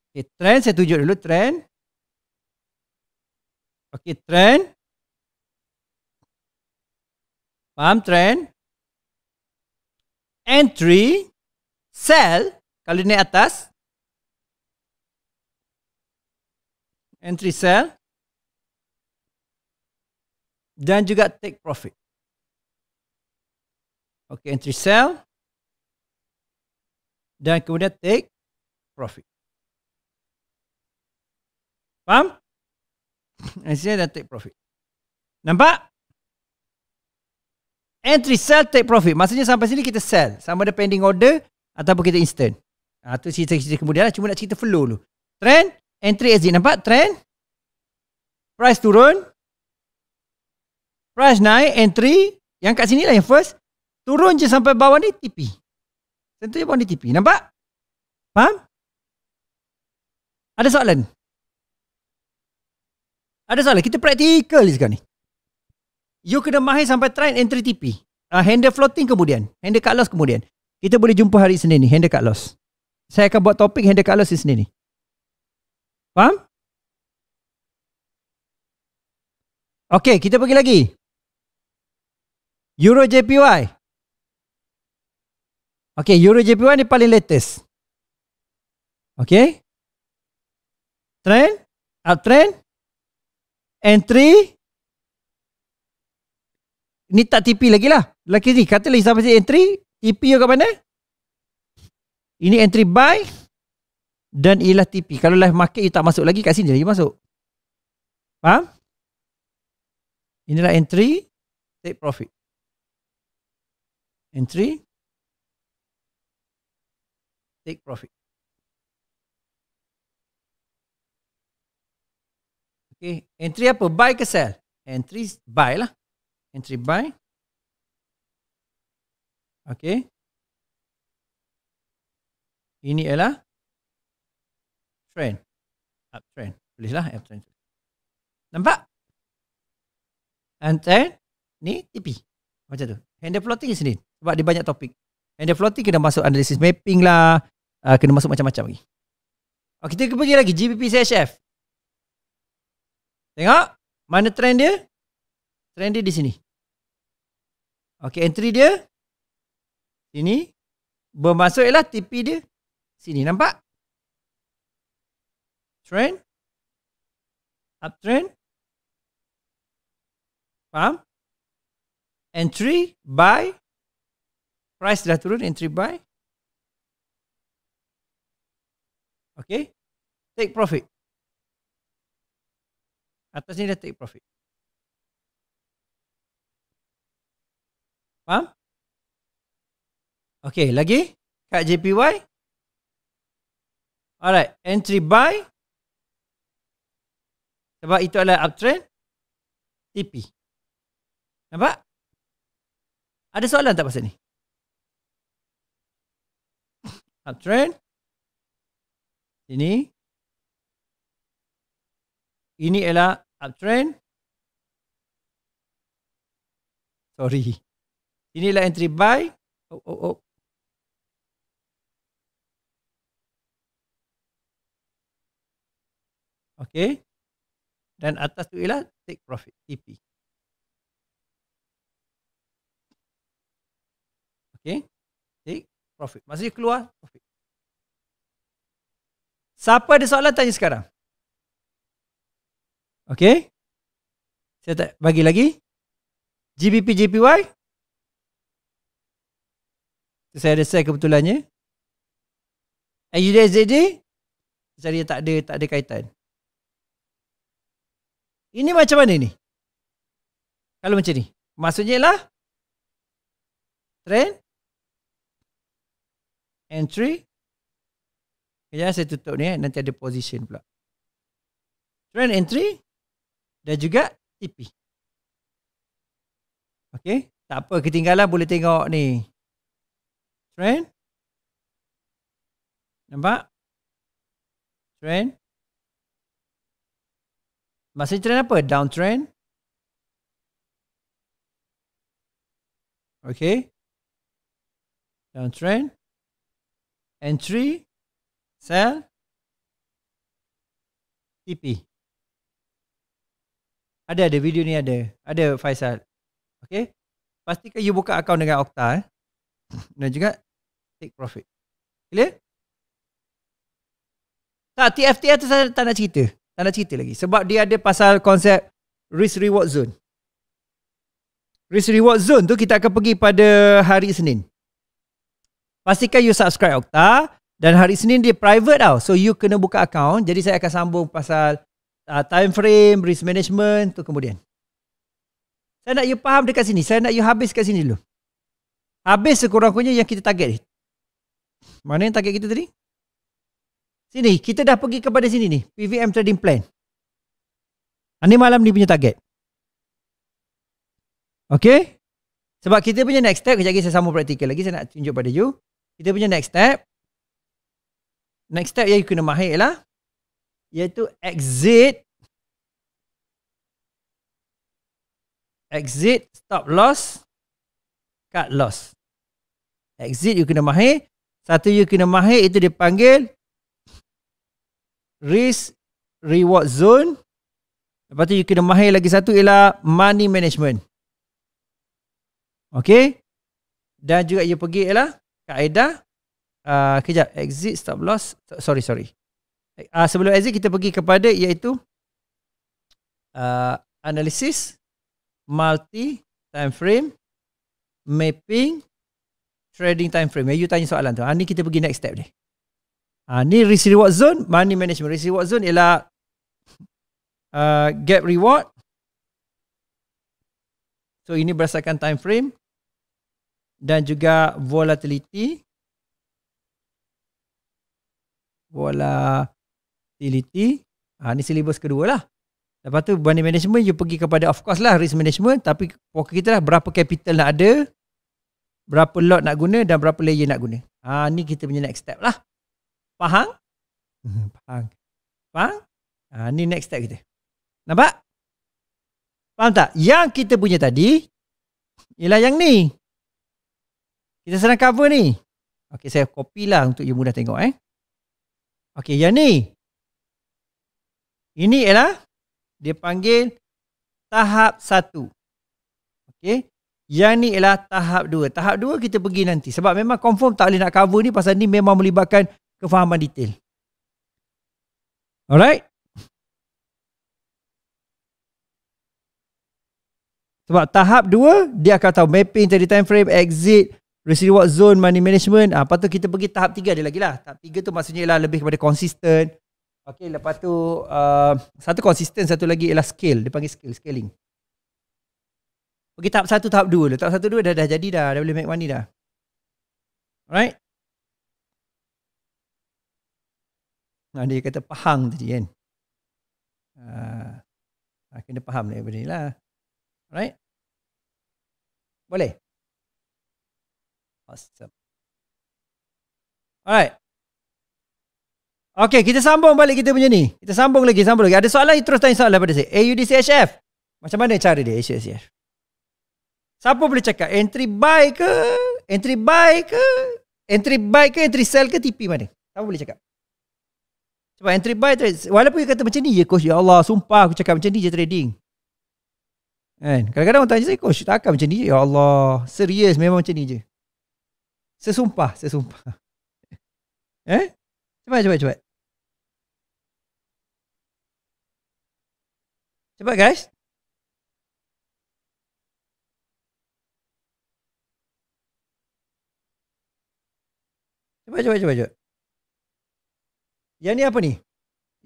Okay, trend saya tunjuk dulu trend. Okey, trend. Faham trend? Entry sell kalau ni atas entry sell dan juga take profit. Okay, entry sell. Dan kemudian take profit. Faham? Entry sell dan take profit. Nampak? Entry sell take profit. Maksudnya sampai sini kita sell. Sama ada pending order ataupun kita instant. Ha, tu cerita-cerita kemudian lah. Cuma nak cerita flow dulu. Trend. Entry exit. Nampak? Trend. Price turun. Price naik. Entry. Yang kat sini lah yang first. Turun je sampai bawah ni tipi. Sentuh je bawah ni tipi. Nampak? Faham? Ada soalan? Ada soalan? Kita praktikal sekarang ni. You kena mahir sampai try entry tipi. Uh, ah, handle floating kemudian. Handle cut loss kemudian. Kita boleh jumpa hari Senin ni. Handle cut loss. Saya akan buat topik handle cut loss di Senin ni. Faham? Okay, kita pergi lagi. Euro JPY. Okay, Euro jp ni paling latest. Okay. Trend. Uptrend. Entry. Ni tak TP lagi lah. Lagi ni, kata lagi sampai entry. TP you kat mana? Ini entry buy. Dan ialah TP. Kalau live market you tak masuk lagi, kat sini lagi masuk. Faham? Inilah entry. Take profit. Entry take profit. Okay, entry apa? Buy ke sell? Entry buy lah. Entry buy. Okay. Ini ialah trend. Uptrend. Boleh lah uptrend. Nampak? And then, ni tipi. Macam tu. Handle floating ni sendiri. Sebab dia banyak topik. Handle floating kena masuk analisis mapping lah uh, kena masuk macam-macam lagi. Oh, kita pergi lagi GBP CHF. Tengok mana trend dia? Trend dia di sini. Okey, entry dia sini bermaksud ialah TP dia sini. Nampak? Trend uptrend Faham? Entry buy price dah turun entry buy Okay? Take profit. Atas ni dah take profit. Faham? Okay, lagi? Kat JPY? Alright, entry buy. Sebab itu adalah uptrend. TP. Nampak? Ada soalan tak pasal ni? Uptrend. Ini. Ini ialah uptrend. Sorry. Ini ialah entry buy. Oh, oh, oh. Okay. Dan atas tu ialah take profit, TP. Okay. Take profit. Masih keluar, profit. Siapa ada soalan tanya sekarang. Okay. Saya tak bagi lagi. GBP JPY. Saya ada share kebetulannya. AUDSJD. Jadi tak ada tak ada kaitan. Ini macam mana ni? Kalau macam ni. Maksudnya lah. Trend. Entry. Ya, saya tutup ni eh. Nanti ada position pula. Trend entry dan juga TP. Okay. Tak apa, ketinggalan boleh tengok ni. Trend. Nampak? Trend. Masih trend apa? Downtrend. Okay. Downtrend. Entry sell TP. Ada ada video ni ada. Ada Faisal. Okay. Pastikan you buka akaun dengan Okta. Eh. Dan juga take profit. Clear? Tak, TFTF tu saya tak nak cerita. Tak nak cerita lagi. Sebab dia ada pasal konsep risk reward zone. Risk reward zone tu kita akan pergi pada hari Senin. Pastikan you subscribe Okta. Dan hari Senin dia private tau. So you kena buka account. Jadi saya akan sambung pasal uh, time frame, risk management tu kemudian. Saya nak you faham dekat sini. Saya nak you habis kat sini dulu. Habis sekurang-kurangnya yang kita target ni. Mana yang target kita tadi? Sini, kita dah pergi kepada sini ni. PVM Trading Plan. Ini malam ni punya target. Okay? Sebab kita punya next step, kejap lagi saya sambung praktikal lagi, saya nak tunjuk pada you. Kita punya next step, next step yang you kena mahir lah iaitu exit exit stop loss cut loss exit you kena mahir satu you kena mahir itu dipanggil risk reward zone lepas tu you kena mahir lagi satu ialah money management okay dan juga you pergi ialah kaedah Ah, kejap exit stop loss sorry sorry uh, sebelum exit kita pergi kepada iaitu uh, analysis multi time frame mapping trading time frame you tanya soalan tu ha, ni kita pergi next step ni ha, ni risk reward zone money management risk reward zone ialah uh, gap reward so ini berdasarkan time frame dan juga volatility volatility. Ha, ni silibus kedua lah. Lepas tu money management you pergi kepada of course lah risk management tapi fokus kita lah berapa capital nak ada, berapa lot nak guna dan berapa layer nak guna. Ha, ni kita punya next step lah. Faham? Hmm, faham. Faham? Ha, ni next step kita. Nampak? Faham tak? Yang kita punya tadi ialah yang ni. Kita sedang cover ni. Okay, saya copy lah untuk you mudah tengok eh. Okey, yang ni. Ini ialah dia panggil tahap satu. Okey. Yang ni ialah tahap dua. Tahap dua kita pergi nanti. Sebab memang confirm tak boleh nak cover ni pasal ni memang melibatkan kefahaman detail. Alright. Sebab tahap dua, dia akan tahu mapping tadi time frame, exit, Risk reward zone money management. Ah, lepas tu kita pergi tahap tiga dia lagi lah. Tahap tiga tu maksudnya ialah lebih kepada konsisten. Okay, lepas tu uh, satu konsisten, satu lagi ialah scale. Dia panggil scale, scaling. Pergi tahap satu, tahap dua. Tahap satu, dua dah, dah jadi dah. Dah boleh make money dah. Alright. Nah, dia kata pahang tadi kan. Uh, kena faham lah benda ni lah. Alright. Boleh? Awesome. Alright. Okay, kita sambung balik kita punya ni. Kita sambung lagi, sambung lagi. Ada soalan, terus tanya soalan pada saya. AUDCHF. Macam mana cara dia AUDCHF. Siapa boleh cakap? Entry buy ke? Entry buy ke? Entry buy ke? Entry sell ke? TP mana? Siapa boleh cakap? Sebab entry buy trade. Walaupun dia kata macam ni, ya coach, ya Allah, sumpah aku cakap macam ni je trading. Kan? Kadang-kadang orang tanya saya, coach, takkan macam ni je? Ya Allah, serius memang macam ni je. Sesumpah, sesumpah. Eh? Cepat, cepat, cepat. Cepat guys. Cepat, cepat, cepat, cepat. Yang ni apa ni?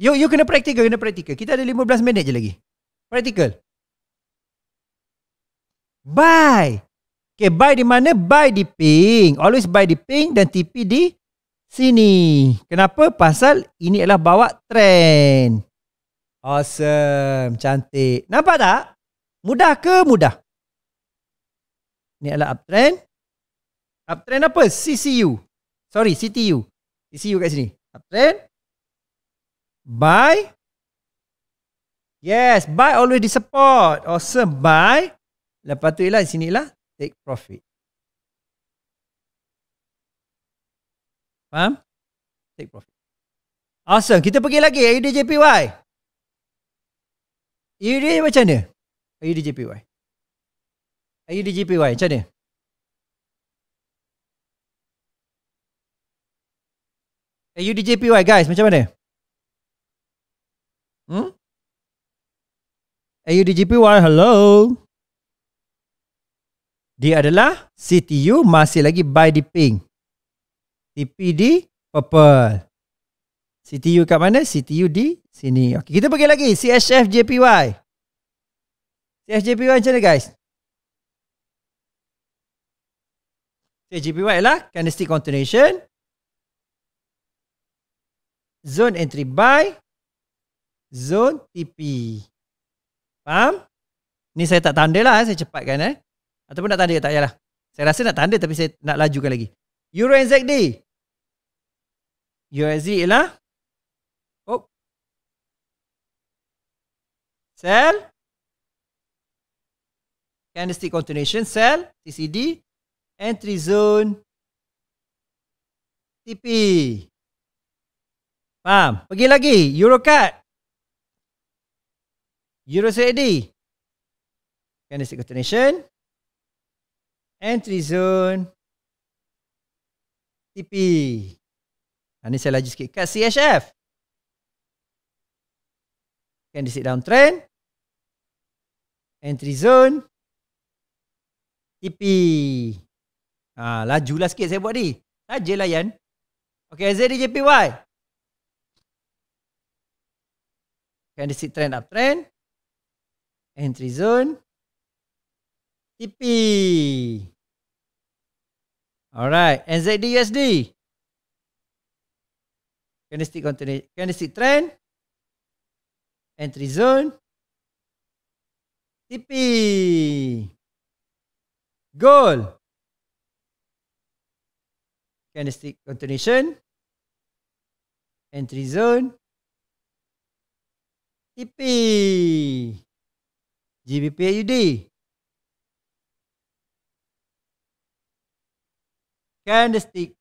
You, you kena praktikal, kena praktikal. Kita ada 15 minit je lagi. Praktikal. Bye. Okay, buy di mana? Buy di pink. Always buy di pink dan TP di sini. Kenapa? Pasal ini adalah bawa trend. Awesome. Cantik. Nampak tak? Mudah ke mudah? Ini adalah uptrend. Uptrend apa? CCU. Sorry, CTU. CCU kat sini. Uptrend. Buy. Yes, buy always di support. Awesome. Buy. Lepas tu ialah sini lah take profit. Faham? Take profit. Awesome. Kita pergi lagi. Are you DJPY? Are you DJ macam mana? Are you DJPY? Are you DJPY? Macam mana? Are you DJPY guys? Macam mana? Hmm? Are you DJPY? Hello? Hello? dia adalah CTU masih lagi buy di pink. TPD purple. CTU kat mana? CTU di sini. Okey, kita pergi lagi. CSF JPY. CSJPY macam mana guys? CSJPY ialah candlestick continuation. Zone entry buy. Zone TP. Faham? Ni saya tak tanda lah. Eh. Saya cepatkan eh. Ataupun nak tanda tak yalah. Saya rasa nak tanda tapi saya nak lajukan lagi. Euro NZD. USD ialah. Oh. Sell. Candlestick continuation. Sell. TCD. Entry zone. TP. Faham? Pergi lagi. Euro card. Euro CAD. Candlestick continuation. Entry zone. TP. Ha, ah, ni saya laju sikit. Kat CHF. Can sit down trend. Entry zone. TP. Ha, ah, lajulah sikit saya buat ni. Saja lah, yan. Okay, JPY. Can sit trend up trend. Entry zone. TP. Alright, NZD USD. Candlestick continue. Candlestick trend. Entry zone. TP. Goal. Candlestick continuation. Entry zone. TP. GBP AUD. Candlestick,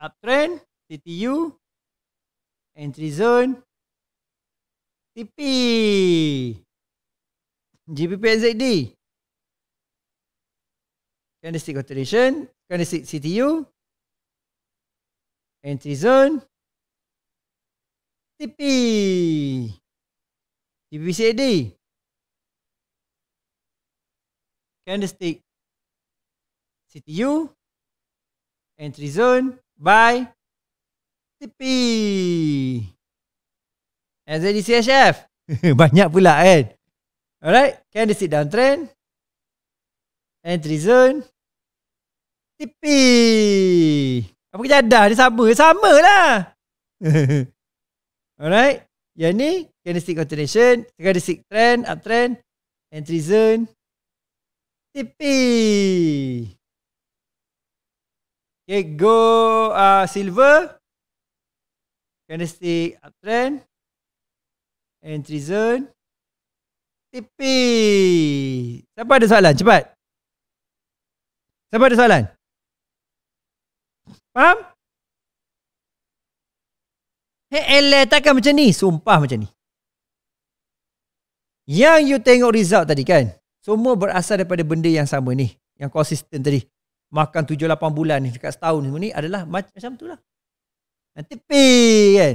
Uptrend, CTU, Entry Zone, TP, GBPNZD, Candlestick Continuation, Candlestick CTU, Entry Zone, TP, GBCAD, Candlestick CTU, entry zone by TP. NZDCHF. Banyak pula kan. Alright. Can the sit down trend? Entry zone. TP. Apa kejadah? Dia sama. Sama lah. Alright. Yang ni. Candlestick continuation. Candlestick trend. Uptrend. Entry zone. tipi. It eh, go uh, silver. Candlestick uptrend. And zone, Tipi. Siapa ada soalan? Cepat. Siapa ada soalan? Faham? Hei Allah, takkan macam ni? Sumpah macam ni. Yang you tengok result tadi kan? Semua berasal daripada benda yang sama ni. Yang konsisten tadi makan 7 8 bulan ni dekat setahun ni adalah macam macam tulah. Nanti pi kan.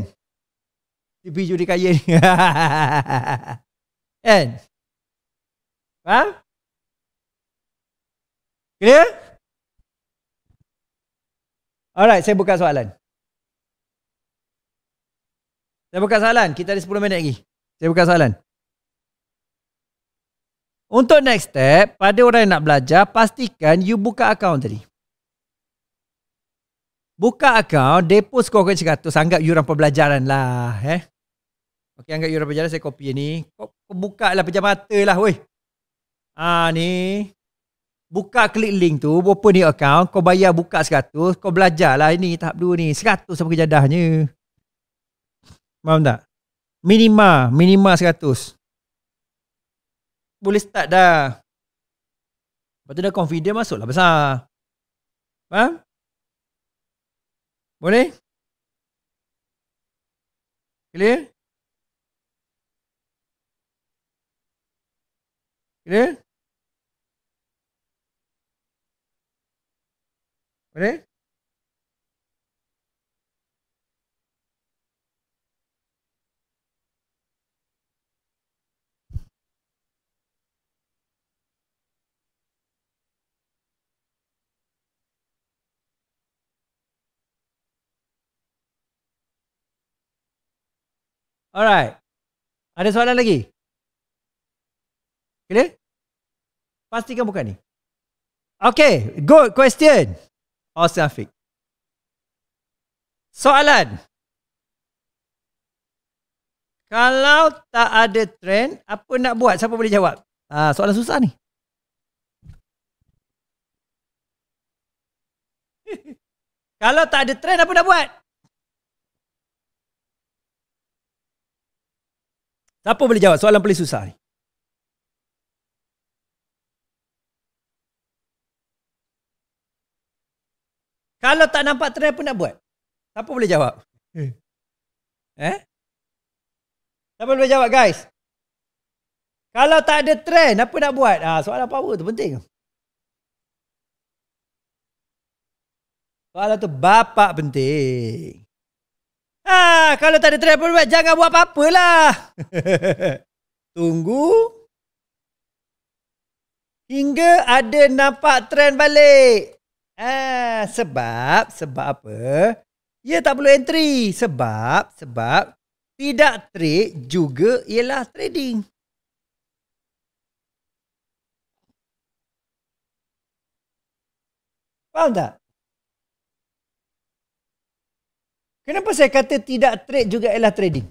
Tipi juri kaya ni. kan? Faham? Clear? Alright, saya buka soalan. Saya buka soalan. Kita ada 10 minit lagi. Saya buka soalan. Untuk next step, pada orang yang nak belajar, pastikan you buka akaun tadi. Buka akaun, depo skor kau cakap lah, eh. anggap you orang pembelajaran lah. Eh? Okay, anggap you orang pembelajaran, saya copy ni. Kau, buka lah, pejam mata lah, weh. Ha, ni. Buka klik link tu, open ni akaun, kau bayar buka 100, kau belajar lah ini tahap 2 ni. 100 sampai kejadahnya. Faham tak? Minima, minima 100 boleh start dah. Lepas tu dah confident masuklah besar. Faham? Boleh? Clear? Clear? Boleh? Alright. Ada soalan lagi? Clear? Pastikan bukan ni. Okay. Good question. Awesome, Afiq. Soalan. Kalau tak ada trend, apa nak buat? Siapa boleh jawab? Ah, soalan susah ni. Kalau tak ada trend, apa nak buat? Siapa boleh jawab soalan paling susah ni? Kalau tak nampak trend pun nak buat? Siapa boleh jawab? Eh. eh? Siapa boleh jawab guys? Kalau tak ada trend apa nak buat? ha, soalan power tu penting. Soalan tu bapak penting. Ah, kalau tak ada travel bag jangan buat apa-apa lah. Tunggu hingga ada nampak trend balik. Ah, sebab sebab apa? Ya tak perlu entry sebab sebab tidak trade juga ialah trading. Faham tak? Kenapa saya kata tidak trade juga ialah trading?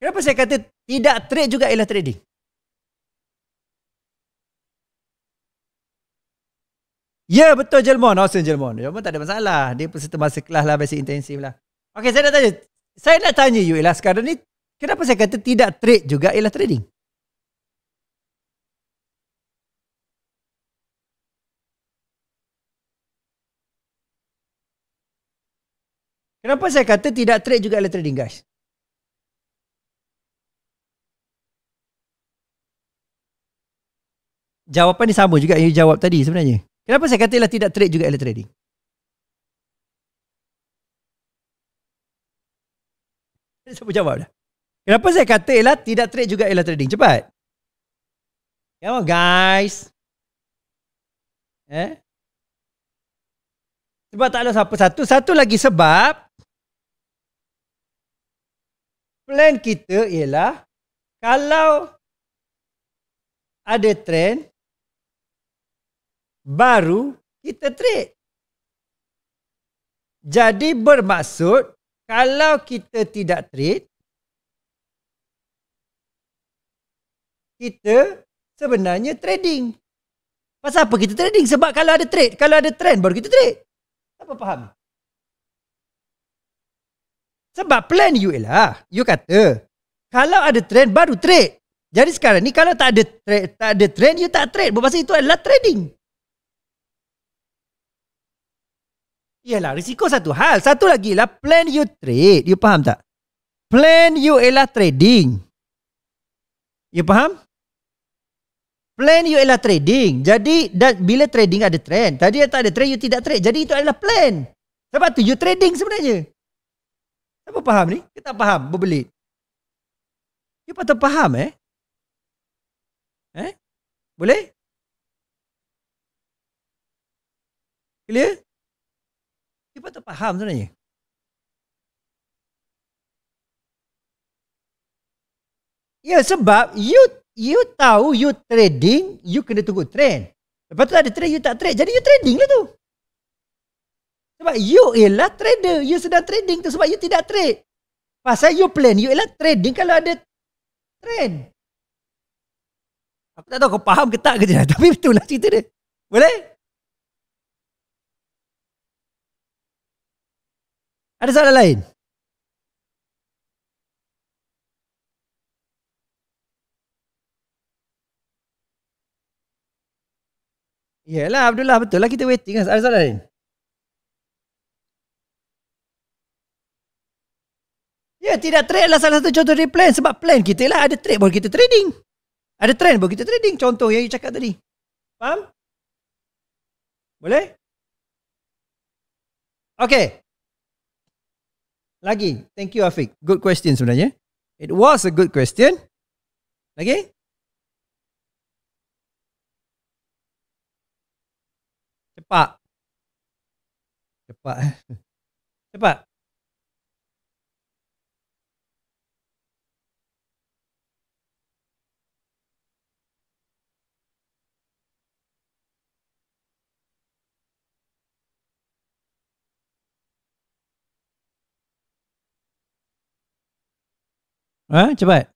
Kenapa saya kata tidak trade juga ialah trading? Ya betul Jelmon, awesome oh, Jelmon. Jelmon tak ada masalah. Dia peserta masa kelas lah, basic intensif lah. Okay, saya nak tanya. Saya nak tanya you ialah sekarang ni, kenapa saya kata tidak trade juga ialah trading? Kenapa saya kata tidak trade juga adalah trading guys? Jawapan ni sama juga yang you jawab tadi sebenarnya. Kenapa saya kata ialah tidak trade juga adalah trading? Siapa jawab dah? Kenapa saya kata ialah tidak trade juga ialah trading? Cepat. Come on guys. Eh? Sebab tak ada siapa satu. Satu lagi sebab plan kita ialah kalau ada trend baru kita trade. Jadi bermaksud kalau kita tidak trade kita sebenarnya trading. Pasal apa kita trading? Sebab kalau ada trade, kalau ada trend baru kita trade. Apa faham? Sebab plan you ialah You kata Kalau ada trend Baru trade Jadi sekarang ni Kalau tak ada trend Tak ada trend You tak trade Berbahasa itu adalah trading Yalah risiko satu hal Satu lagi lah Plan you trade You faham tak? Plan you ialah trading You faham? Plan you ialah trading Jadi dan bila trading ada trend Tadi tak ada trend You tidak trade Jadi itu adalah plan Sebab tu you trading sebenarnya Kenapa faham ni? Kita tak faham berbelit. Dia patut faham eh. Eh? Boleh? Clear? Dia patut faham sebenarnya. Ya sebab you you tahu you trading, you kena tunggu trend. Lepas tu ada trend, you tak trade. Jadi you trading lah tu. Sebab you ialah trader. You sedang trading tu sebab you tidak trade. Pasal you plan, you ialah trading kalau ada trend. Aku tak tahu kau faham ke tak ke tidak. Lah, tapi betul lah cerita dia. Boleh? Ada soalan lain? Ya lah, Abdullah betul lah kita waiting lah. Ada soalan lain? Ya, tidak trade lah salah satu contoh dari plan. Sebab plan kita lah ada trade baru kita trading. Ada trend baru kita trading. Contoh yang you cakap tadi. Faham? Boleh? Okay. Lagi. Thank you, Afiq. Good question sebenarnya. It was a good question. Lagi? Cepat. Cepat. Cepat. Ha, cepat.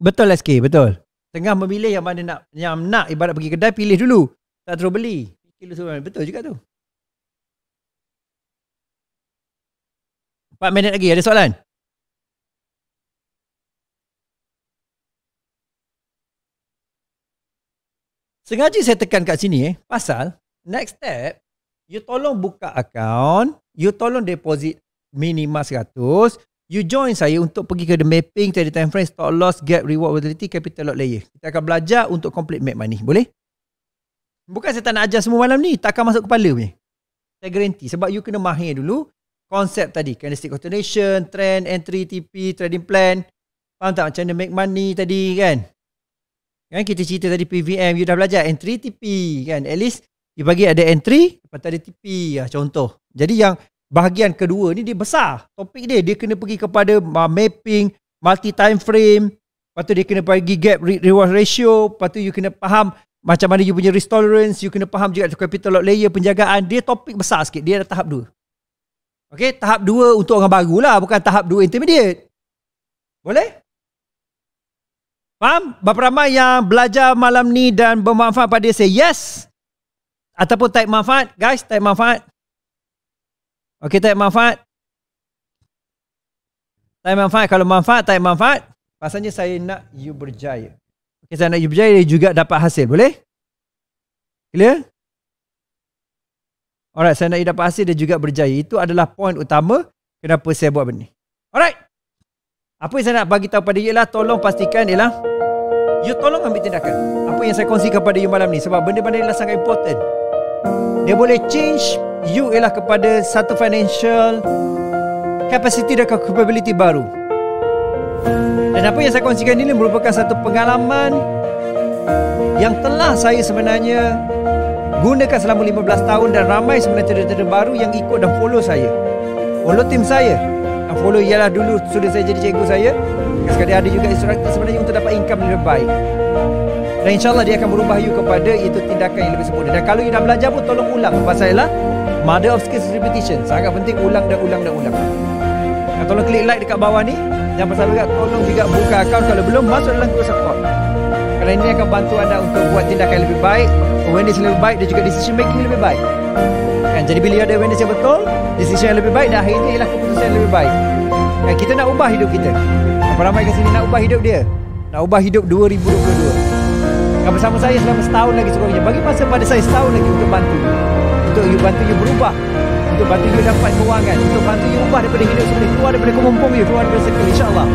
Betul SK, betul. Tengah memilih yang mana nak yang nak ibarat pergi kedai pilih dulu. Tak terus beli. Betul juga tu. 4 minit lagi ada soalan? Sengaja saya tekan kat sini eh pasal next step you tolong buka account, you tolong deposit minima 100, you join saya untuk pergi ke the mapping tadi time frame stop loss get reward volatility capital lock layer. Kita akan belajar untuk complete make money, boleh? Bukan saya tak nak ajar semua malam ni, tak akan masuk kepala punya. Saya guarantee sebab you kena mahir dulu konsep tadi, candlestick alternation, trend, entry, TP, trading plan. Faham tak macam mana make money tadi kan? Kan kita cerita tadi PVM, you dah belajar entry, TP kan? At least dia bagi ada entry Lepas tu ada TP lah Contoh Jadi yang Bahagian kedua ni Dia besar Topik dia Dia kena pergi kepada Mapping Multi time frame Lepas tu dia kena pergi Gap reward ratio Lepas tu you kena faham Macam mana you punya risk tolerance You kena faham juga Capital lock layer Penjagaan Dia topik besar sikit Dia ada tahap dua Okay Tahap dua untuk orang baru lah Bukan tahap dua intermediate Boleh? Faham? Berapa ramai yang belajar malam ni dan bermanfaat pada dia say Yes. Ataupun type manfaat. Guys, type manfaat. Okey, type manfaat. Type manfaat. Kalau manfaat, type manfaat. Pasalnya saya nak you berjaya. Okey, saya nak you berjaya juga dapat hasil. Boleh? Clear? Alright, saya nak you dapat hasil dia juga berjaya. Itu adalah point utama kenapa saya buat benda ni. Alright. Apa yang saya nak bagi tahu pada you ialah tolong pastikan ialah you tolong ambil tindakan. Apa yang saya kongsi kepada you malam ni sebab benda-benda ni sangat important. Dia boleh change you ialah kepada satu financial capacity dan capability baru. Dan apa yang saya kongsikan ini merupakan satu pengalaman yang telah saya sebenarnya gunakan selama 15 tahun dan ramai sebenarnya trader-trader baru yang ikut dan follow saya. Follow tim saya. Yang follow ialah dulu sudah saya jadi cikgu saya. Sekali ada juga instructor sebenarnya untuk dapat income lebih baik. Dan insyaAllah dia akan berubah you kepada itu tindakan yang lebih sempurna. Dan kalau you dah belajar pun tolong ulang. Pasal ialah mother of skills repetition. Sangat penting ulang dan ulang dan ulang. Dan tolong klik like dekat bawah ni. Jangan pasal juga tolong juga buka akaun kalau belum masuk dalam group support. Kerana ini akan bantu anda untuk buat tindakan lebih baik. Awareness lebih baik dan juga decision making lebih baik. Kan? Jadi bila ada awareness yang betul, decision yang lebih baik dan akhirnya ialah keputusan yang lebih baik. Kan? Kita nak ubah hidup kita. Apa ramai kat sini nak ubah hidup dia? Nak ubah hidup 2022. Yang bersama saya selama setahun lagi sebagainya. Bagi masa pada saya setahun lagi untuk bantu. Untuk you bantu you berubah. Untuk bantu you dapat kewangan. Untuk bantu you ubah daripada hidup sebelum keluar daripada kemumpung you. Keluar daripada sekolah. InsyaAllah.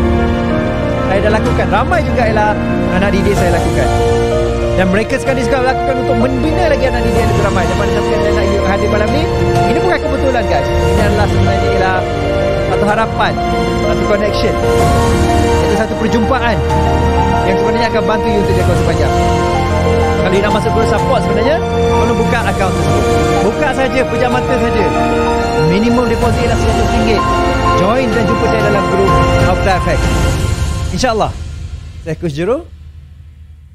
Saya dah lakukan. Ramai juga ialah anak didik saya lakukan. Dan mereka sekarang ini sekarang lakukan untuk membina lagi anak didik yang lebih ramai. Dan pada saya nak hadir malam ni. Ini bukan kebetulan guys. Ini adalah sebenarnya ialah satu harapan, satu connection, itu satu perjumpaan yang sebenarnya akan bantu you untuk jangka sepanjang. Kalau you nak masuk guru support sebenarnya, perlu buka akaun tersebut. Buka saja, pejam mata saja. Minimum deposit ialah RM100. Join dan jumpa saya dalam guru After Effect. InsyaAllah. Saya Kus Jero.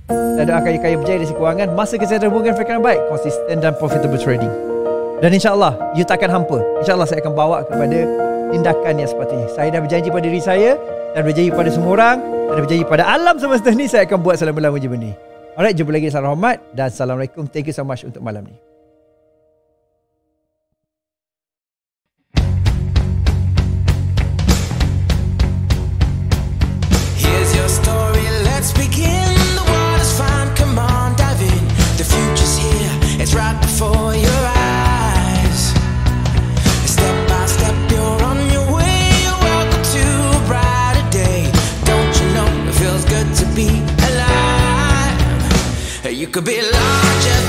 Saya doakan you kaya berjaya di sekeuangan. Masa kesihatan hubungan fikiran baik. Konsisten dan profitable trading. Dan insyaAllah, you takkan hampa. InsyaAllah saya akan bawa kepada tindakan yang sepatutnya. Saya dah berjanji pada diri saya dan berjanji pada semua orang dan berjanji pada alam semesta ni saya akan buat selama-lamanya macam ni. Alright, jumpa lagi Salam Hormat dan Assalamualaikum. Thank you so much untuk malam ni. right before your eyes You could be larger.